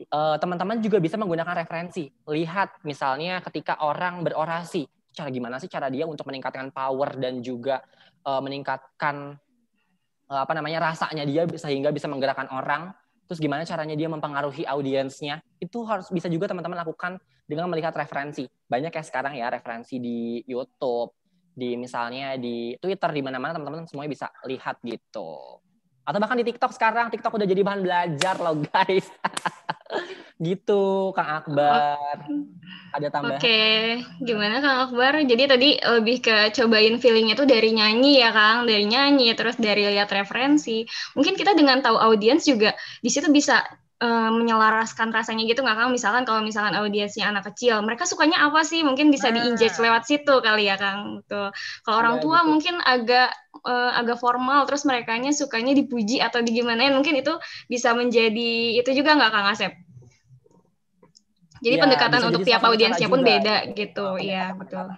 Eh, teman-teman juga bisa menggunakan referensi. Lihat misalnya ketika orang berorasi, cara gimana sih cara dia untuk meningkatkan power dan juga uh, meningkatkan uh, apa namanya rasanya dia sehingga bisa menggerakkan orang terus gimana caranya dia mempengaruhi audiensnya itu harus bisa juga teman-teman lakukan dengan melihat referensi banyak ya sekarang ya referensi di YouTube di misalnya di Twitter di mana-mana teman-teman semuanya bisa lihat gitu atau bahkan di TikTok sekarang TikTok udah jadi bahan belajar loh guys gitu Kang Akbar. Ada tambahan? Oke, okay. gimana Kang Akbar? Jadi tadi lebih ke cobain feelingnya tuh dari nyanyi ya Kang, dari nyanyi terus dari lihat referensi. Mungkin kita dengan tahu audiens juga di situ bisa Eh, menyelaraskan rasanya gitu nggak kang misalkan kalau misalkan audiensnya anak kecil mereka sukanya apa sih mungkin bisa nah. diinjek lewat situ kali ya kang tuh gitu. kalau orang iya, tua gitu. mungkin agak uh, agak formal terus mereka sukanya dipuji atau gimana mungkin itu bisa menjadi itu juga nggak kang Asep jadi ya, pendekatan untuk tiap audiensnya pun beda gitu ya betul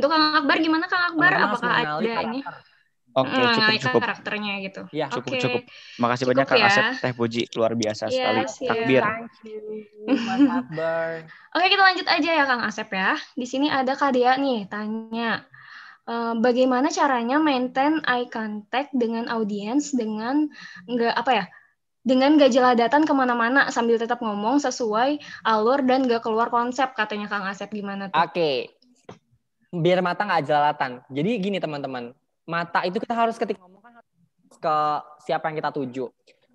untuk kang Akbar gimana kang Akbar apakah ada ini Oke, okay, hmm, cukup cukup karakternya gitu. Ya, cukup okay. cukup. Makasih cukup banyak Kang ya. Asep Teh Puji, luar biasa yes, iya, sekali. Yes. Takbir. Oke, kita lanjut aja ya Kang Asep ya. Di sini ada Kak Dea nih tanya uh, bagaimana caranya maintain eye contact dengan audiens dengan enggak apa ya? dengan gak jeladatan kemana-mana sambil tetap ngomong sesuai alur dan gak keluar konsep katanya Kang Asep gimana tuh? Oke, okay. biar mata gak jelalatan. Jadi gini teman-teman, mata itu kita harus ketika ngomong kan ke siapa yang kita tuju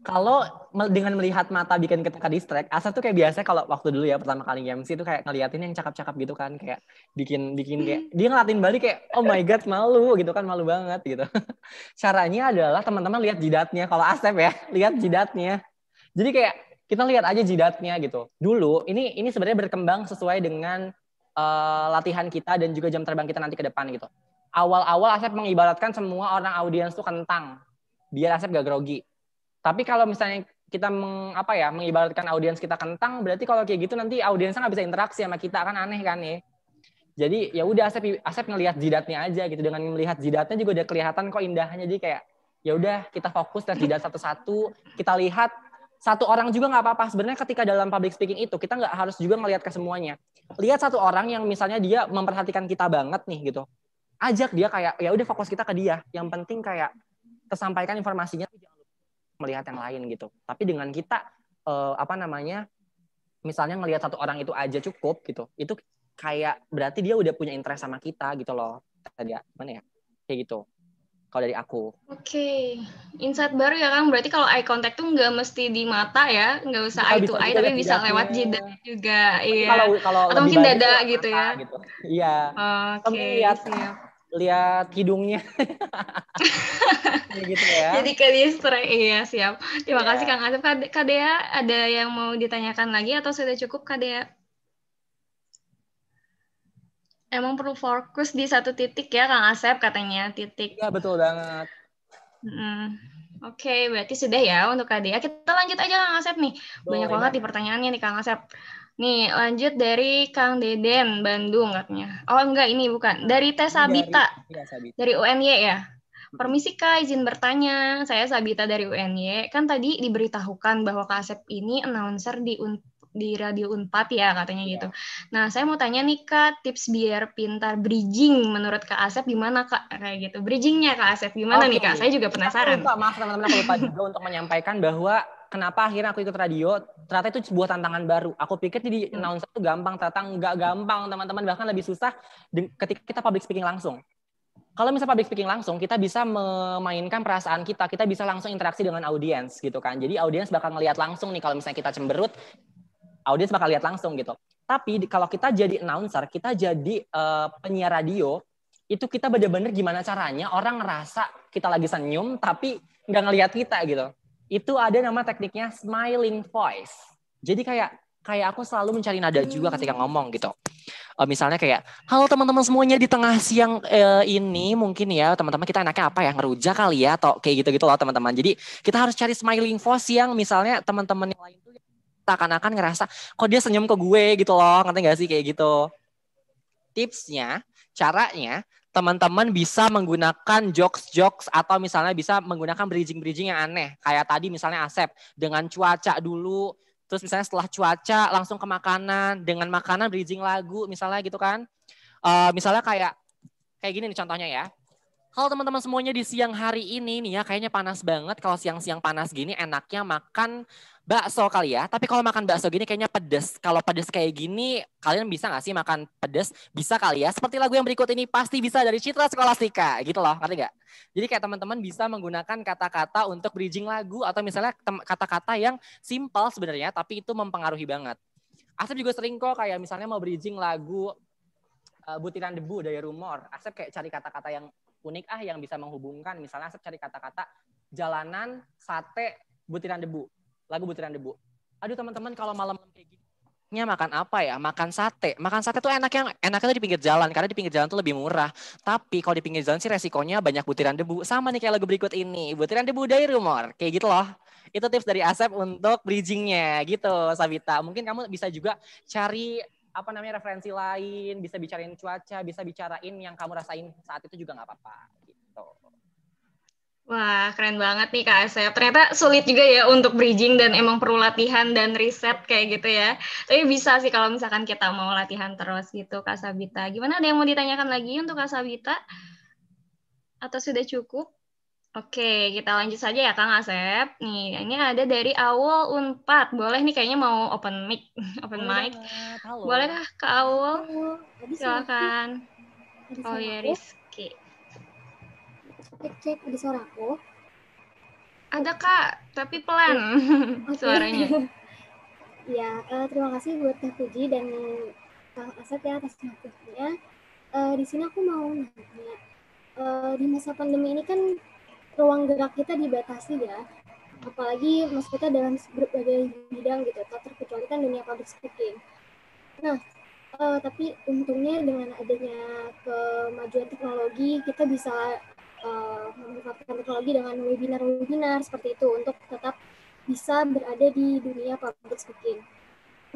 kalau dengan melihat mata bikin kita ke distract, Asa tuh kayak biasa kalau waktu dulu ya pertama kali MC tuh kayak ngeliatin yang cakep-cakep gitu kan kayak bikin bikin kayak hmm. dia ngelatin balik kayak oh my god malu gitu kan malu banget gitu. Caranya adalah teman-teman lihat jidatnya kalau Asep ya, lihat jidatnya. Jadi kayak kita lihat aja jidatnya gitu. Dulu ini ini sebenarnya berkembang sesuai dengan uh, latihan kita dan juga jam terbang kita nanti ke depan gitu awal-awal Asep mengibaratkan semua orang audiens itu kentang biar Asep gak grogi. Tapi kalau misalnya kita meng, apa ya mengibaratkan audiens kita kentang, berarti kalau kayak gitu nanti audiensnya nggak bisa interaksi sama kita kan aneh kan ya. Jadi ya udah Asep Asep ngelihat jidatnya aja gitu dengan melihat jidatnya juga udah kelihatan kok indahnya jadi kayak ya udah kita fokus dan jidat satu-satu kita lihat satu orang juga nggak apa-apa sebenarnya ketika dalam public speaking itu kita nggak harus juga melihat ke semuanya lihat satu orang yang misalnya dia memperhatikan kita banget nih gitu ajak dia kayak ya udah fokus kita ke dia yang penting kayak tersampaikan informasinya melihat yang lain gitu tapi dengan kita eh, apa namanya misalnya ngelihat satu orang itu aja cukup gitu itu kayak berarti dia udah punya interest sama kita gitu loh tadi mana ya kayak gitu kalau dari aku oke okay. insight baru ya kan berarti kalau eye contact tuh nggak mesti di mata ya nggak usah bisa, eye to eye tapi bisa lewat jidat juga iya kalau, gitu ya. gitu. Iya. atau mungkin dada gitu ya iya oke okay lihat hidungnya. gitu ya. Jadi ke distrik, iya siap. Terima ya. kasih Kang Asep. Kadea ada yang mau ditanyakan lagi atau sudah cukup Kadea? Emang perlu fokus di satu titik ya Kang Asep katanya, titik. Iya, betul banget. Hmm. Oke, okay, berarti sudah ya untuk Kadea. Kita lanjut aja Kang Asep nih. Banyak banget di pertanyaannya nih Kang Asep. Nih, lanjut dari Kang Deden, Bandung katanya. Oh, enggak, ini bukan. Dari Tes Sabita. Dari, dari UNY ya? Permisi Kak, izin bertanya. Saya Sabita dari UNY. Kan tadi diberitahukan bahwa Kak Asep ini announcer di Un di Radio Unpad ya katanya ya. gitu. Nah, saya mau tanya nih Kak, tips biar pintar bridging menurut Kak Asep gimana Kak? Kayak gitu. Bridgingnya Kak Asep gimana okay. nih Kak? Saya juga penasaran. maaf teman-teman aku lupa juga untuk menyampaikan bahwa kenapa akhirnya aku ikut radio ternyata itu sebuah tantangan baru aku pikir jadi hmm. announcer itu gampang ternyata nggak gampang teman-teman bahkan lebih susah ketika kita public speaking langsung kalau misalnya public speaking langsung, kita bisa memainkan perasaan kita, kita bisa langsung interaksi dengan audiens gitu kan. Jadi audiens bakal ngelihat langsung nih kalau misalnya kita cemberut, audiens bakal lihat langsung gitu. Tapi kalau kita jadi announcer, kita jadi uh, penyiar radio, itu kita bener-bener gimana caranya orang ngerasa kita lagi senyum tapi nggak ngelihat kita gitu itu ada nama tekniknya smiling voice. Jadi kayak kayak aku selalu mencari nada juga ketika hmm. ngomong gitu. Uh, misalnya kayak, halo teman-teman semuanya di tengah siang uh, ini mungkin ya teman-teman kita enaknya apa ya ngerujak kali ya atau kayak gitu-gitu loh teman-teman. Jadi kita harus cari smiling voice yang misalnya teman-teman yang lain tuh takkan akan ngerasa kok dia senyum ke gue gitu loh, ngerti gak sih kayak gitu. Tipsnya, caranya teman-teman bisa menggunakan jokes-jokes atau misalnya bisa menggunakan bridging-bridging yang aneh. Kayak tadi misalnya Asep dengan cuaca dulu, terus misalnya setelah cuaca langsung ke makanan, dengan makanan bridging lagu misalnya gitu kan. Uh, misalnya kayak kayak gini nih contohnya ya. Kalau teman-teman semuanya di siang hari ini nih ya, kayaknya panas banget. Kalau siang-siang panas gini enaknya makan bakso kali ya. Tapi kalau makan bakso gini kayaknya pedes. Kalau pedes kayak gini, kalian bisa nggak sih makan pedes? Bisa kali ya. Seperti lagu yang berikut ini pasti bisa dari Citra Skolastika gitu loh, ngerti gak? Jadi kayak teman-teman bisa menggunakan kata-kata untuk bridging lagu atau misalnya kata-kata yang simple sebenarnya tapi itu mempengaruhi banget. Asep juga sering kok kayak misalnya mau bridging lagu eh, butiran debu dari rumor. Asep kayak cari kata-kata yang unik ah yang bisa menghubungkan. Misalnya Asep cari kata-kata jalanan, sate, butiran debu. Lagu butiran debu. Aduh teman-teman kalau malam kayak gini makan apa ya? Makan sate. Makan sate tuh enak yang enaknya tuh di pinggir jalan karena di pinggir jalan tuh lebih murah. Tapi kalau di pinggir jalan sih resikonya banyak butiran debu. Sama nih kayak lagu berikut ini. Butiran debu dari rumor. Kayak gitu loh. Itu tips dari Asep untuk bridgingnya gitu Sabita. Mungkin kamu bisa juga cari apa namanya referensi lain, bisa bicarain cuaca, bisa bicarain yang kamu rasain saat itu juga nggak apa-apa gitu. Wah, keren banget nih Kak Asep. Ternyata sulit juga ya untuk bridging dan emang perlu latihan dan riset kayak gitu ya. Tapi bisa sih kalau misalkan kita mau latihan terus gitu Kak Sabita. Gimana ada yang mau ditanyakan lagi untuk Kak Sabita? Atau sudah cukup? Oke, kita lanjut saja ya Kang Asep. Nih, ini ada dari Awul Unpad. Boleh nih kayaknya mau open mic, open Boleh, mic. Halo. Bolehkah ke Awul? Silakan. Oh ya Rizky. Cek cek ada suara aku. Ada Kak, tapi pelan okay. suaranya. ya, uh, terima kasih buat Kak Puji dan Kang Asep ya atas waktunya. Uh, di sini aku mau nanya, uh, di masa pandemi ini kan ruang gerak kita dibatasi ya apalagi maksudnya dalam berbagai bidang gitu tak terkecuali kan dunia public speaking nah uh, tapi untungnya dengan adanya kemajuan teknologi kita bisa uh, memanfaatkan teknologi dengan webinar-webinar seperti itu untuk tetap bisa berada di dunia public speaking.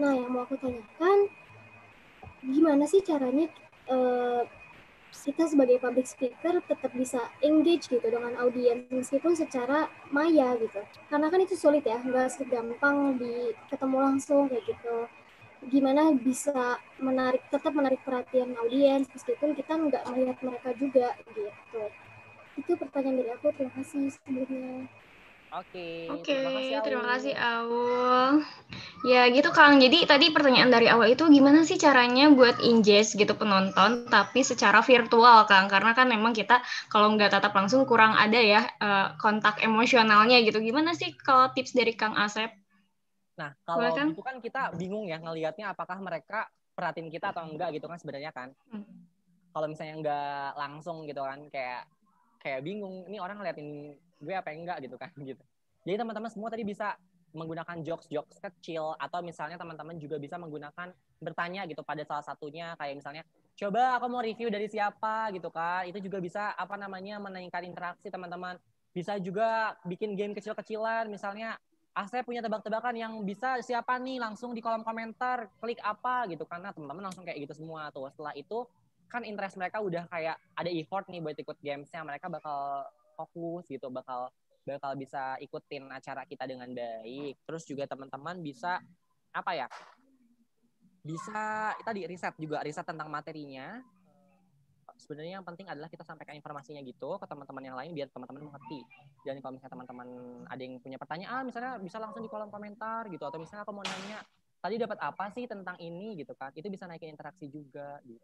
Nah, yang mau aku tanyakan, gimana sih caranya uh, kita sebagai public speaker tetap bisa engage gitu dengan audiens meskipun secara maya gitu karena kan itu sulit ya nggak segampang di ketemu langsung kayak gitu gimana bisa menarik tetap menarik perhatian audiens meskipun kita nggak melihat mereka juga gitu itu pertanyaan dari aku terima kasih sebelumnya Oke, okay, okay, terima kasih Aul. Ya gitu Kang, jadi tadi pertanyaan dari awal itu gimana sih caranya buat ingest gitu penonton tapi secara virtual Kang? Karena kan memang kita kalau nggak tatap langsung kurang ada ya eh, kontak emosionalnya gitu. Gimana sih kalau tips dari Kang Asep? Nah, kalau itu kan kita bingung ya ngelihatnya apakah mereka perhatiin kita atau enggak gitu kan sebenarnya kan. Hmm. Kalau misalnya nggak langsung gitu kan kayak kayak bingung ini orang ngeliatin gue apa enggak gitu kan gitu jadi teman-teman semua tadi bisa menggunakan jokes-jokes kecil atau misalnya teman-teman juga bisa menggunakan bertanya gitu pada salah satunya kayak misalnya coba aku mau review dari siapa gitu kan itu juga bisa apa namanya menaikkan interaksi teman-teman bisa juga bikin game kecil-kecilan misalnya ah saya punya tebak-tebakan yang bisa siapa nih langsung di kolom komentar klik apa gitu karena teman-teman langsung kayak gitu semua tuh setelah itu kan interest mereka udah kayak ada effort nih buat ikut gamesnya mereka bakal fokus gitu bakal bakal bisa ikutin acara kita dengan baik terus juga teman-teman bisa apa ya bisa tadi riset juga riset tentang materinya sebenarnya yang penting adalah kita sampaikan informasinya gitu ke teman-teman yang lain biar teman-teman mengerti dan kalau misalnya teman-teman ada yang punya pertanyaan ah, misalnya bisa langsung di kolom komentar gitu atau misalnya aku mau nanya tadi dapat apa sih tentang ini gitu kan itu bisa naikin interaksi juga gitu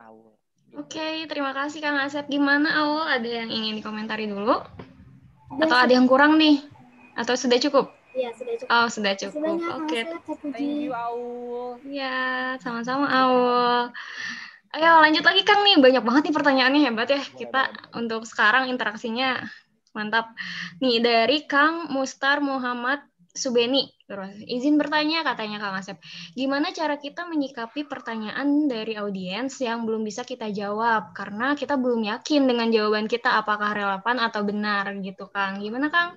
Aul. Oke, okay, terima kasih Kang Asep. Gimana Aul? Ada yang ingin dikomentari dulu? Sudah Atau ada yang kurang nih? Atau sudah cukup? Iya, sudah cukup. Oh, sudah cukup. Oke. Okay. Thank you Aul. Iya, sama-sama Aul. Ayo lanjut lagi Kang nih, banyak banget nih pertanyaannya hebat ya. Kita untuk sekarang interaksinya mantap. Nih dari Kang Mustar Muhammad Subeni, terus izin bertanya katanya Kang Asep, gimana cara kita menyikapi pertanyaan dari audiens yang belum bisa kita jawab karena kita belum yakin dengan jawaban kita apakah relevan atau benar gitu Kang. Gimana Kang?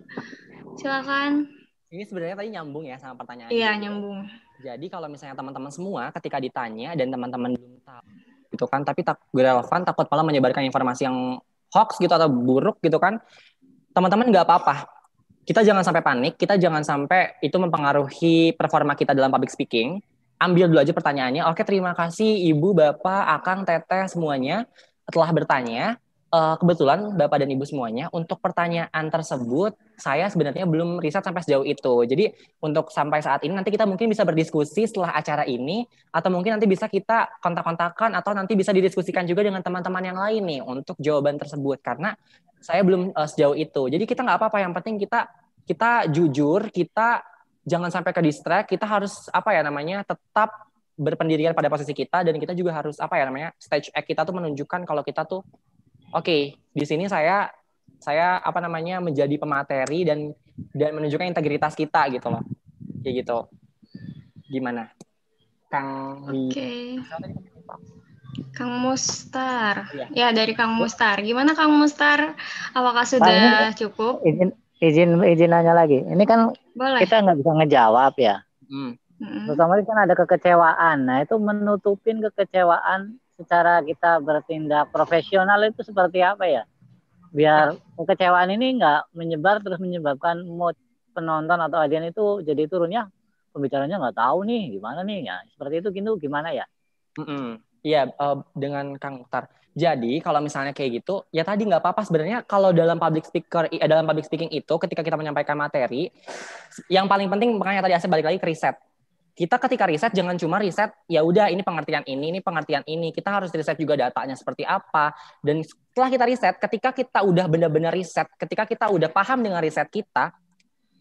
Silakan. Ini sebenarnya tadi nyambung ya sama pertanyaan. Iya, gitu. nyambung. Jadi kalau misalnya teman-teman semua ketika ditanya dan teman-teman belum tahu gitu kan, tapi tak relevan takut malah menyebarkan informasi yang hoax gitu atau buruk gitu kan, teman-teman nggak apa-apa kita jangan sampai panik, kita jangan sampai itu mempengaruhi performa kita dalam public speaking. Ambil dulu aja pertanyaannya. Oke, terima kasih Ibu, Bapak, Akang, Teteh semuanya telah bertanya uh, kebetulan Bapak dan Ibu semuanya untuk pertanyaan tersebut saya sebenarnya belum riset sampai sejauh itu. Jadi untuk sampai saat ini nanti kita mungkin bisa berdiskusi setelah acara ini atau mungkin nanti bisa kita kontak-kontakan atau nanti bisa didiskusikan juga dengan teman-teman yang lain nih untuk jawaban tersebut karena saya belum uh, sejauh itu. Jadi kita nggak apa-apa yang penting kita kita jujur, kita jangan sampai ke distract, kita harus apa ya namanya tetap berpendirian pada posisi kita dan kita juga harus apa ya namanya stage act kita tuh menunjukkan kalau kita tuh oke okay, di sini saya saya apa namanya menjadi pemateri dan dan menunjukkan integritas kita gitu loh kayak gitu gimana Kang Oke okay. Kang Mustar ya. ya dari Kang Mustar gimana Kang Mustar apakah sudah cukup izin izin izin nanya lagi ini kan Boleh. kita nggak bisa ngejawab ya hmm. terutama kan ada kekecewaan nah itu menutupin kekecewaan secara kita bertindak profesional itu seperti apa ya? Biar kekecewaan ini nggak menyebar terus menyebabkan mood penonton atau adian itu jadi turunnya pembicaranya nggak tahu nih gimana nih ya seperti itu gitu gimana ya? Iya mm -mm. yeah, uh, dengan Kang Tar. Jadi kalau misalnya kayak gitu, ya tadi nggak apa-apa sebenarnya kalau dalam public speaker eh, dalam public speaking itu ketika kita menyampaikan materi, yang paling penting makanya tadi saya balik lagi ke riset kita ketika riset jangan cuma riset ya udah ini pengertian ini ini pengertian ini kita harus riset juga datanya seperti apa dan setelah kita riset ketika kita udah benar-benar riset ketika kita udah paham dengan riset kita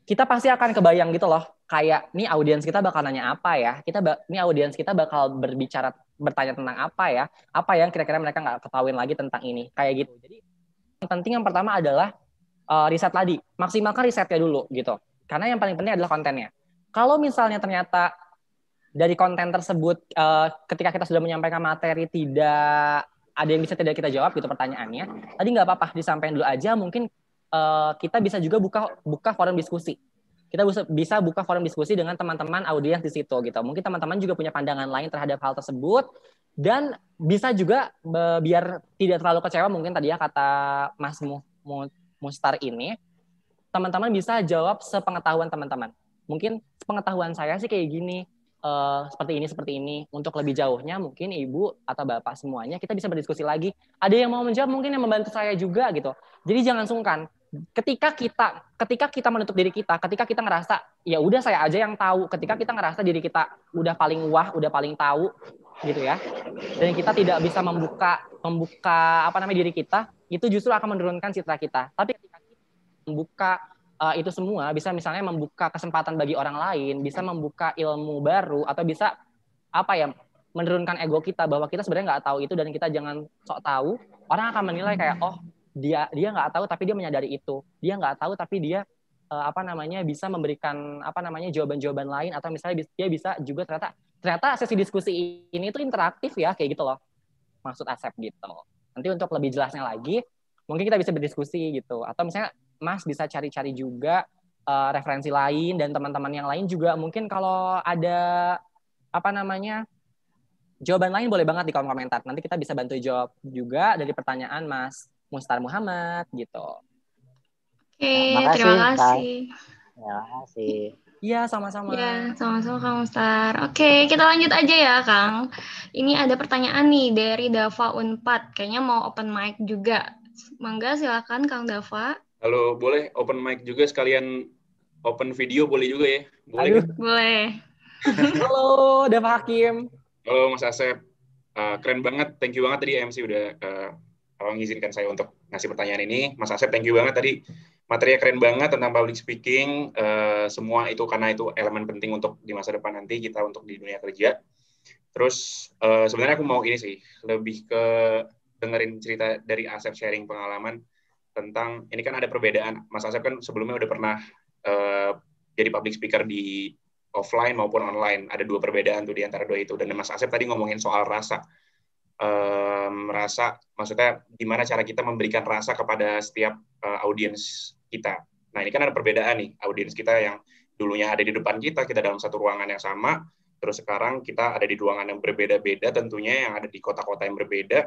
kita pasti akan kebayang gitu loh kayak nih audiens kita bakal nanya apa ya kita nih audiens kita bakal berbicara bertanya tentang apa ya apa yang kira-kira mereka nggak ketahuin lagi tentang ini kayak gitu jadi yang penting yang pertama adalah uh, riset tadi maksimalkan risetnya dulu gitu karena yang paling penting adalah kontennya kalau misalnya ternyata dari konten tersebut uh, ketika kita sudah menyampaikan materi tidak ada yang bisa tidak kita jawab gitu pertanyaannya tadi nggak apa-apa disampaikan dulu aja mungkin uh, kita bisa juga buka buka forum diskusi kita bisa buka forum diskusi dengan teman-teman audiens di situ gitu mungkin teman-teman juga punya pandangan lain terhadap hal tersebut dan bisa juga biar tidak terlalu kecewa mungkin tadi ya kata Mas Mustar ini teman-teman bisa jawab sepengetahuan teman-teman mungkin pengetahuan saya sih kayak gini uh, seperti ini seperti ini untuk lebih jauhnya mungkin ibu atau bapak semuanya kita bisa berdiskusi lagi ada yang mau menjawab mungkin yang membantu saya juga gitu jadi jangan sungkan ketika kita ketika kita menutup diri kita ketika kita ngerasa ya udah saya aja yang tahu ketika kita ngerasa diri kita udah paling wah udah paling tahu gitu ya dan kita tidak bisa membuka membuka apa namanya diri kita itu justru akan menurunkan citra kita tapi ketika kita membuka uh, itu semua bisa misalnya membuka kesempatan bagi orang lain, bisa membuka ilmu baru atau bisa apa ya menurunkan ego kita bahwa kita sebenarnya nggak tahu itu dan kita jangan sok tahu orang akan menilai kayak oh dia dia nggak tahu tapi dia menyadari itu dia nggak tahu tapi dia uh, apa namanya bisa memberikan apa namanya jawaban-jawaban lain atau misalnya dia bisa juga ternyata ternyata sesi diskusi ini itu interaktif ya kayak gitu loh maksud Asep gitu nanti untuk lebih jelasnya lagi mungkin kita bisa berdiskusi gitu atau misalnya Mas bisa cari-cari juga uh, referensi lain dan teman-teman yang lain juga mungkin kalau ada apa namanya jawaban lain boleh banget di kolom komentar. Nanti kita bisa bantu jawab juga dari pertanyaan Mas Mustar Muhammad gitu. Oke, okay, ya, terima kasih. Terima kasih. Iya, sama-sama. Iya, sama-sama Kang Mustar. Oke, kita lanjut aja ya, Kang. Ini ada pertanyaan nih dari Dava Unpad. Kayaknya mau open mic juga. Mangga silakan Kang Dava. Kalau boleh open mic juga sekalian open video boleh juga ya. Boleh. Aduh. Kan? Boleh. Halo, Dava Hakim. Halo Mas Asep. Uh, keren banget, thank you banget tadi MC udah uh, eh, kalau mengizinkan saya untuk ngasih pertanyaan ini. Mas Asep, thank you banget tadi materinya keren banget tentang public speaking. Uh, semua itu karena itu elemen penting untuk di masa depan nanti kita untuk di dunia kerja. Terus uh, sebenarnya aku mau ini sih, lebih ke dengerin cerita dari Asep sharing pengalaman tentang ini kan ada perbedaan. Mas Asep kan sebelumnya udah pernah uh, jadi public speaker di offline maupun online. Ada dua perbedaan tuh di antara dua itu. Dan Mas Asep tadi ngomongin soal rasa. Um, rasa, maksudnya gimana cara kita memberikan rasa kepada setiap uh, audiens kita. Nah ini kan ada perbedaan nih, audiens kita yang dulunya ada di depan kita, kita dalam satu ruangan yang sama, terus sekarang kita ada di ruangan yang berbeda-beda tentunya, yang ada di kota-kota yang berbeda,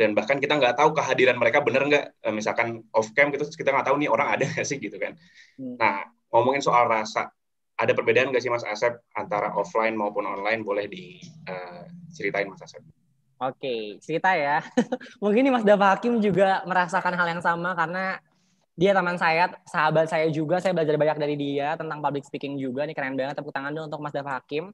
dan bahkan kita nggak tahu kehadiran mereka benar nggak eh, misalkan off cam gitu kita nggak tahu nih orang ada nggak sih gitu kan hmm. nah ngomongin soal rasa ada perbedaan nggak sih mas Asep antara offline maupun online boleh diceritain eh, mas Asep oke cerita ya mungkin nih mas Dava Hakim juga merasakan hal yang sama karena dia teman saya sahabat saya juga saya belajar banyak dari dia tentang public speaking juga nih keren banget tepuk tangan dong untuk mas Dava Hakim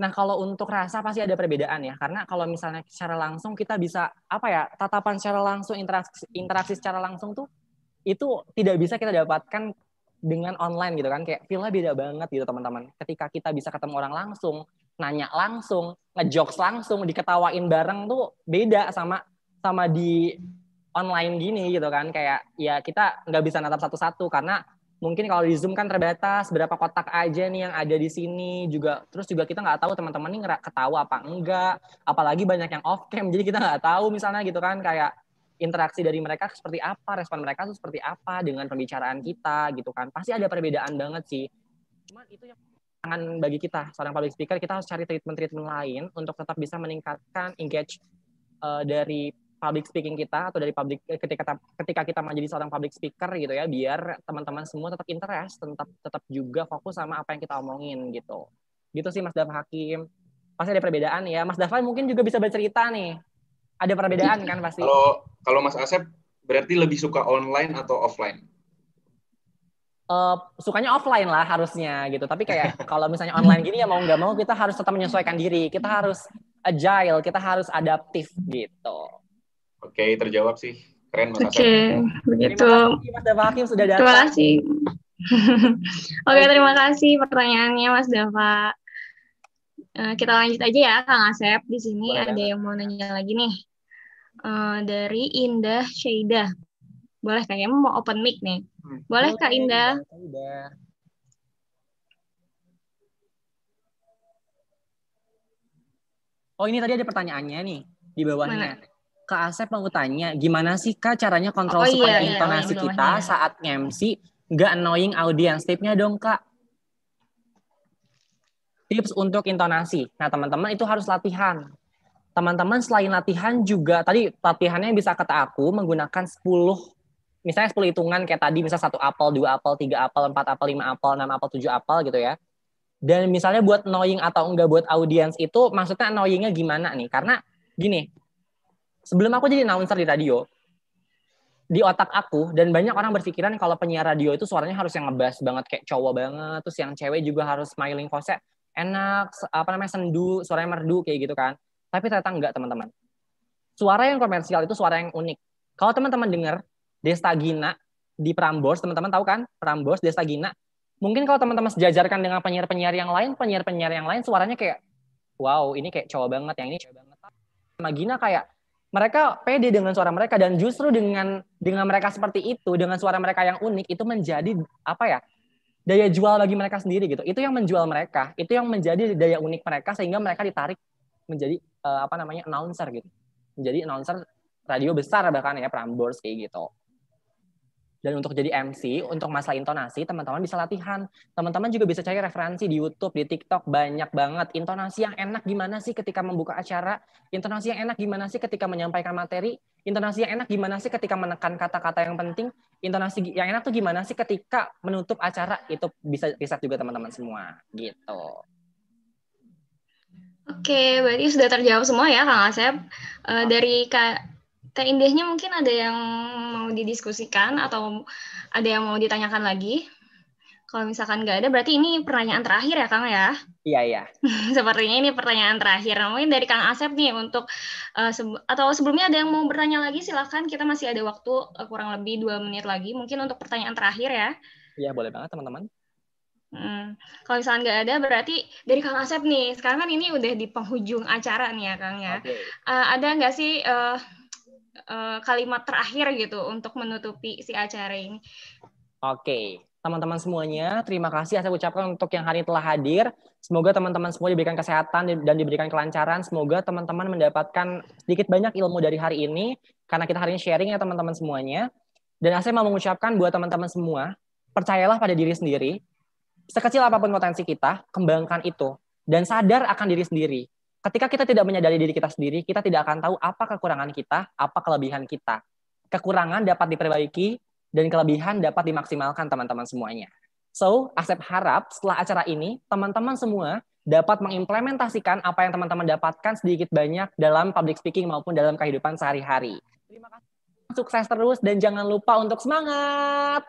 Nah, kalau untuk rasa pasti ada perbedaan ya, karena kalau misalnya secara langsung kita bisa apa ya, tatapan secara langsung, interaksi, interaksi secara langsung tuh itu tidak bisa kita dapatkan dengan online gitu kan, kayak feel beda banget gitu teman-teman. Ketika kita bisa ketemu orang langsung, nanya langsung, ngejokes langsung, diketawain bareng tuh beda sama sama di online gini gitu kan, kayak ya kita nggak bisa natap satu-satu karena mungkin kalau di Zoom kan terbatas berapa kotak aja nih yang ada di sini juga terus juga kita nggak tahu teman-teman ini ketawa apa enggak apalagi banyak yang off cam jadi kita nggak tahu misalnya gitu kan kayak interaksi dari mereka seperti apa respon mereka tuh seperti apa dengan pembicaraan kita gitu kan pasti ada perbedaan banget sih cuman itu yang tangan bagi kita seorang public speaker kita harus cari treatment-treatment lain untuk tetap bisa meningkatkan engage uh, dari public speaking kita atau dari public eh, ketika ketika kita menjadi seorang public speaker gitu ya biar teman-teman semua tetap interest tetap tetap juga fokus sama apa yang kita omongin gitu gitu sih Mas Dava Hakim pasti ada perbedaan ya Mas Dava mungkin juga bisa bercerita nih ada perbedaan kan pasti kalau kalau Mas Asep berarti lebih suka online atau offline uh, sukanya offline lah harusnya gitu. Tapi kayak kalau misalnya online gini ya mau nggak mau kita harus tetap menyesuaikan diri. Kita harus agile, kita harus adaptif gitu. Oke, okay, terjawab sih. Keren Mas Oke, okay, begitu. Terima kasih Mas sudah datang. Terima kasih. Oke, okay, terima kasih pertanyaannya Mas Dava. Uh, kita lanjut aja ya Kang Asep. Di sini Boleh. ada yang mau nanya lagi nih. Uh, dari Indah Syaida. Boleh Kak, Emang mau open mic nih. Hmm. Boleh Kak Indah? Indah. Oh ini tadi ada pertanyaannya nih di bawahnya. Mana? ke Asep mau tanya, gimana sih Kak caranya kontrol oh, supaya iya, intonasi iya, kita iya. saat ngemsi nggak annoying audience? Tipsnya dong Kak. Tips untuk intonasi. Nah teman-teman itu harus latihan. Teman-teman selain latihan juga, tadi latihannya bisa kata aku menggunakan 10 misalnya 10 hitungan kayak tadi misalnya satu apel, dua apel, tiga apel, empat apel, lima apel, enam apel, tujuh apel gitu ya. Dan misalnya buat annoying atau enggak buat audiens itu maksudnya annoyingnya gimana nih? Karena gini, sebelum aku jadi announcer di radio, di otak aku dan banyak orang berpikiran kalau penyiar radio itu suaranya harus yang ngebas banget kayak cowok banget, terus yang cewek juga harus smiling kosek, enak, apa namanya sendu, suaranya merdu kayak gitu kan. Tapi ternyata enggak teman-teman. Suara yang komersial itu suara yang unik. Kalau teman-teman dengar Desta Gina di Prambors, teman-teman tahu kan? Prambors, Desta Gina. Mungkin kalau teman-teman sejajarkan dengan penyiar-penyiar yang lain, penyiar-penyiar yang lain suaranya kayak wow, ini kayak cowok banget, yang ini cowok banget. Sama Gina kayak mereka pede dengan suara mereka dan justru dengan dengan mereka seperti itu dengan suara mereka yang unik itu menjadi apa ya daya jual bagi mereka sendiri gitu itu yang menjual mereka itu yang menjadi daya unik mereka sehingga mereka ditarik menjadi uh, apa namanya announcer gitu menjadi announcer radio besar bahkan ya Prambors kayak gitu dan untuk jadi MC, untuk masalah intonasi, teman-teman bisa latihan. Teman-teman juga bisa cari referensi di YouTube, di TikTok, banyak banget. Intonasi yang enak gimana sih ketika membuka acara? Intonasi yang enak gimana sih ketika menyampaikan materi? Intonasi yang enak gimana sih ketika menekan kata-kata yang penting? Intonasi yang enak tuh gimana sih ketika menutup acara? Itu bisa riset juga teman-teman semua. Gitu. Oke, berarti sudah terjawab semua ya, Kang Asep. Uh, dari Kak Teh indahnya mungkin ada yang mau didiskusikan atau ada yang mau ditanyakan lagi? Kalau misalkan nggak ada, berarti ini pertanyaan terakhir ya, Kang ya? Iya, iya. Sepertinya ini pertanyaan terakhir. Nah, mungkin dari Kang Asep nih untuk uh, eh, se atau sebelumnya ada yang mau bertanya lagi, silakan. Kita masih ada waktu uh, kurang lebih dua menit lagi, mungkin untuk pertanyaan terakhir ya. Iya, boleh banget teman-teman. Hmm. Kalau misalnya nggak ada, berarti dari Kang Asep nih. Sekarang kan ini udah di penghujung acara nih ya, Kang ya. Okay. Uh, eh, ada nggak sih uh, Eh, kalimat terakhir gitu untuk menutupi si acara ini. Oke, teman-teman semuanya, terima kasih saya ucapkan untuk yang hari ini telah hadir. Semoga teman-teman semua diberikan kesehatan dan diberikan kelancaran. Semoga teman-teman mendapatkan sedikit banyak ilmu dari hari ini karena kita hari ini sharing ya teman-teman semuanya. Dan saya mau mengucapkan buat teman-teman semua, percayalah pada diri sendiri. Sekecil apapun potensi kita, kembangkan itu dan sadar akan diri sendiri ketika kita tidak menyadari diri kita sendiri, kita tidak akan tahu apa kekurangan kita, apa kelebihan kita. Kekurangan dapat diperbaiki dan kelebihan dapat dimaksimalkan teman-teman semuanya. So, Asep harap setelah acara ini, teman-teman semua dapat mengimplementasikan apa yang teman-teman dapatkan sedikit banyak dalam public speaking maupun dalam kehidupan sehari-hari. Terima kasih. Sukses terus dan jangan lupa untuk semangat.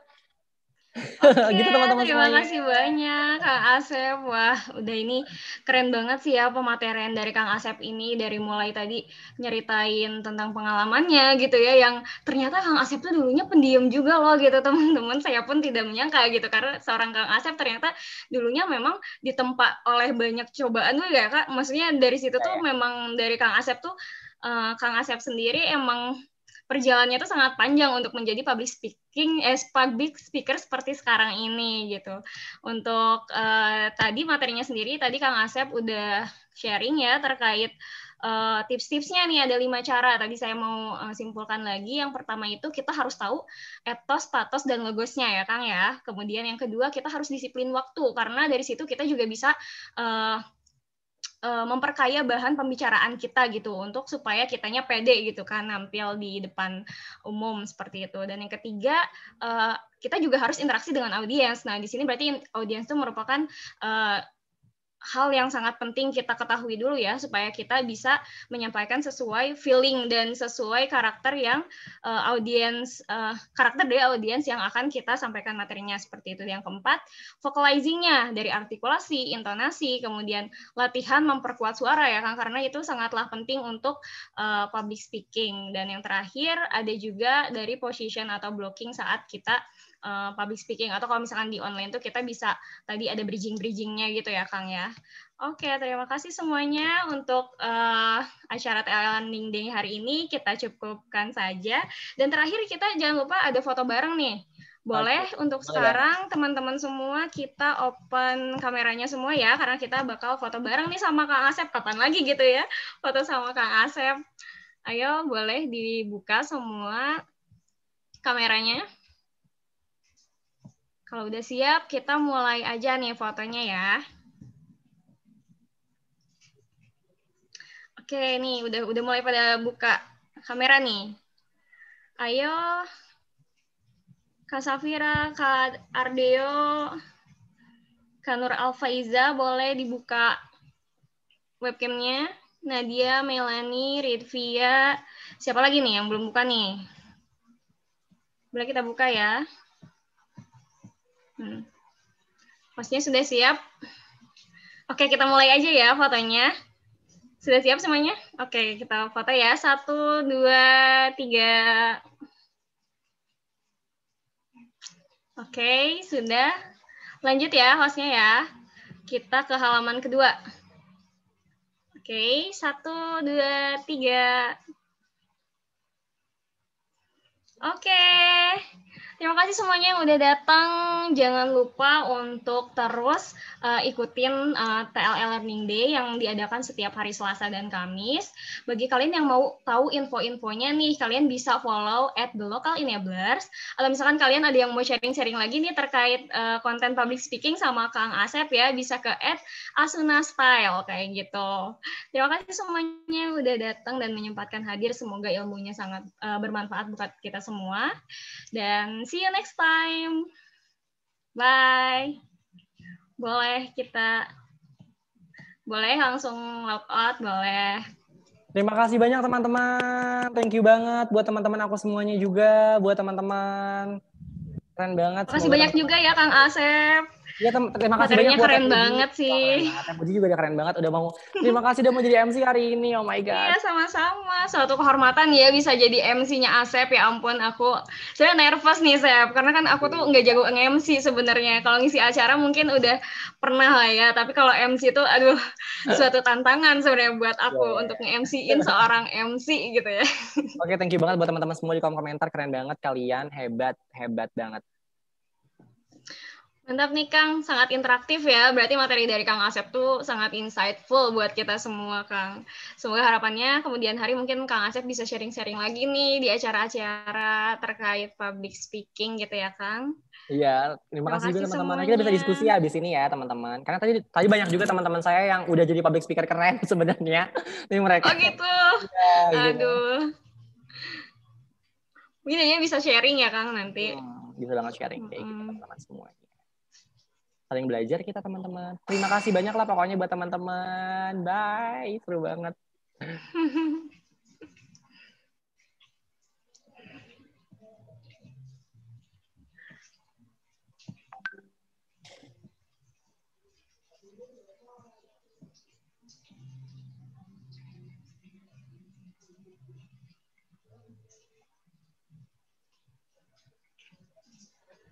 Okay, gitu teman-teman terima semuanya. kasih banyak Kang Asep. Wah, udah ini keren banget sih ya pematerian dari Kang Asep ini dari mulai tadi nyeritain tentang pengalamannya gitu ya yang ternyata Kang Asep tuh dulunya pendiam juga loh gitu teman-teman. Saya pun tidak menyangka gitu karena seorang Kang Asep ternyata dulunya memang ditempa oleh banyak cobaan tuh ya Kak. Maksudnya dari situ tuh memang dari Kang Asep tuh uh, Kang Asep sendiri emang perjalanannya itu sangat panjang untuk menjadi public speaking eh public speaker seperti sekarang ini gitu. Untuk eh, tadi materinya sendiri tadi Kang Asep udah sharing ya terkait uh, tips-tipsnya nih ada lima cara. Tadi saya mau uh, simpulkan lagi. Yang pertama itu kita harus tahu etos, patos, dan logosnya ya, Kang ya. Kemudian yang kedua kita harus disiplin waktu karena dari situ kita juga bisa uh, uh, memperkaya bahan pembicaraan kita gitu untuk supaya kitanya pede gitu kan nampil di depan umum seperti itu. Dan yang ketiga uh, kita juga harus interaksi dengan audiens. Nah di sini berarti audiens itu merupakan uh, hal yang sangat penting kita ketahui dulu ya supaya kita bisa menyampaikan sesuai feeling dan sesuai karakter yang uh, audiens uh, karakter dari audiens yang akan kita sampaikan materinya seperti itu. Yang keempat, vocalizingnya dari artikulasi, intonasi, kemudian latihan memperkuat suara ya kan karena itu sangatlah penting untuk uh, public speaking. Dan yang terakhir ada juga dari position atau blocking saat kita uh, public speaking atau kalau misalkan di online tuh kita bisa tadi ada bridging-bridgingnya gitu ya Kang ya. Oke, terima kasih semuanya untuk uh, acara TL Learning Day hari ini kita cukupkan saja. Dan terakhir kita jangan lupa ada foto bareng nih. Boleh Oke. untuk sekarang teman-teman semua kita open kameranya semua ya karena kita bakal foto bareng nih sama Kang Asep kapan lagi gitu ya. Foto sama Kang Asep. Ayo boleh dibuka semua kameranya. Kalau udah siap, kita mulai aja nih fotonya ya. Oke, nih udah udah mulai pada buka kamera nih. Ayo, Kak Safira, Kak Ardeo, Kak Nur Alfaiza, boleh dibuka webcamnya. Nadia, Melani, Ridvia, siapa lagi nih yang belum buka nih? Boleh kita buka ya. Hmm. Hostnya sudah siap? Oke, kita mulai aja ya fotonya. Sudah siap semuanya? Oke, kita foto ya. Satu, dua, tiga. Oke, sudah. Lanjut ya hostnya ya. Kita ke halaman kedua. Oke, satu, dua, tiga. Oke. Terima kasih semuanya yang udah datang. Jangan lupa untuk terus uh, ikutin uh, eh, TLL Learning Day yang diadakan setiap hari Selasa dan Kamis. Bagi kalian yang mau tahu info-infonya nih, kalian bisa follow at the local enablers. Kalau misalkan kalian ada yang mau sharing-sharing lagi nih terkait uh, konten public speaking sama Kang Asep ya, bisa ke at Asuna Style kayak gitu. Terima kasih semuanya yang udah datang dan menyempatkan hadir. Semoga ilmunya sangat uh, bermanfaat buat kita semua. Dan see you next time. Bye. Boleh kita boleh langsung log out, boleh. Terima kasih banyak teman-teman. Thank you banget buat teman-teman aku semuanya juga, buat teman-teman. Keren banget. Terima kasih banyak teman -teman. juga ya Kang Asep. Iya terima kasih Materinya banyak. Oh, keren banget sih. sih. Keren banget. juga udah keren banget udah mau. Terima kasih udah mau jadi MC hari ini. Oh my god. Iya sama-sama. Suatu kehormatan ya bisa jadi MC-nya Asep. Ya ampun aku saya nervous nih Sep karena kan aku tuh nggak jago nge-MC sebenarnya. Kalau ngisi acara mungkin udah pernah lah ya, tapi kalau MC itu aduh suatu tantangan sebenarnya buat aku yeah. Iya, untuk iya. nge-MC-in seorang MC gitu ya. Oke, okay, thank you banget buat teman-teman semua di kolom komentar keren banget kalian, hebat, hebat banget. Mantap nih Kang, sangat interaktif ya. Berarti materi dari Kang Asep tuh sangat insightful buat kita semua Kang. Semoga harapannya kemudian hari mungkin Kang Asep bisa sharing-sharing lagi nih di acara-acara terkait public speaking gitu ya Kang. Iya, terima, terima kasih juga teman-teman. Kita bisa diskusi ya abis ini ya teman-teman. Karena tadi tadi banyak juga teman-teman saya yang udah jadi public speaker keren sebenarnya. Ini mereka. Oh gitu. Ya, Aduh. Gitu. Mungkin bisa sharing ya Kang nanti. Ya, bisa banget sharing kayak gitu hmm. teman-teman semua saling belajar kita teman-teman. Terima kasih banyak lah pokoknya buat teman-teman. Bye, seru banget.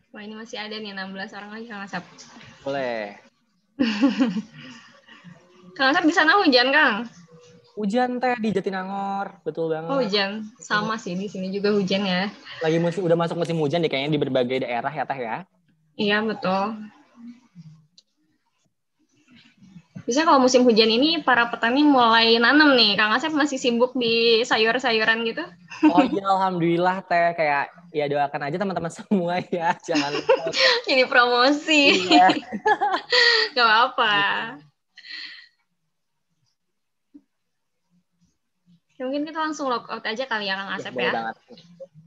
Wah ini masih ada nih 16 orang lagi sama siapa. Boleh. Kang Asep di sana hujan, Kang? Hujan teh di Jatinangor, betul banget. Oh, hujan. Sama sih di sini juga hujan ya. Lagi musim udah masuk musim hujan deh kayaknya di berbagai daerah ya teh ya. Iya, betul. biasanya kalau musim hujan ini para petani mulai nanam nih. Kang Asep masih sibuk di sayur-sayuran gitu? Oh ya alhamdulillah teh kayak ya doakan aja teman-teman semua ya. Jangan Ini promosi. Iya. Gak apa-apa. Ya mungkin kita langsung lockout out aja kali ya Kang Asep ya. ya.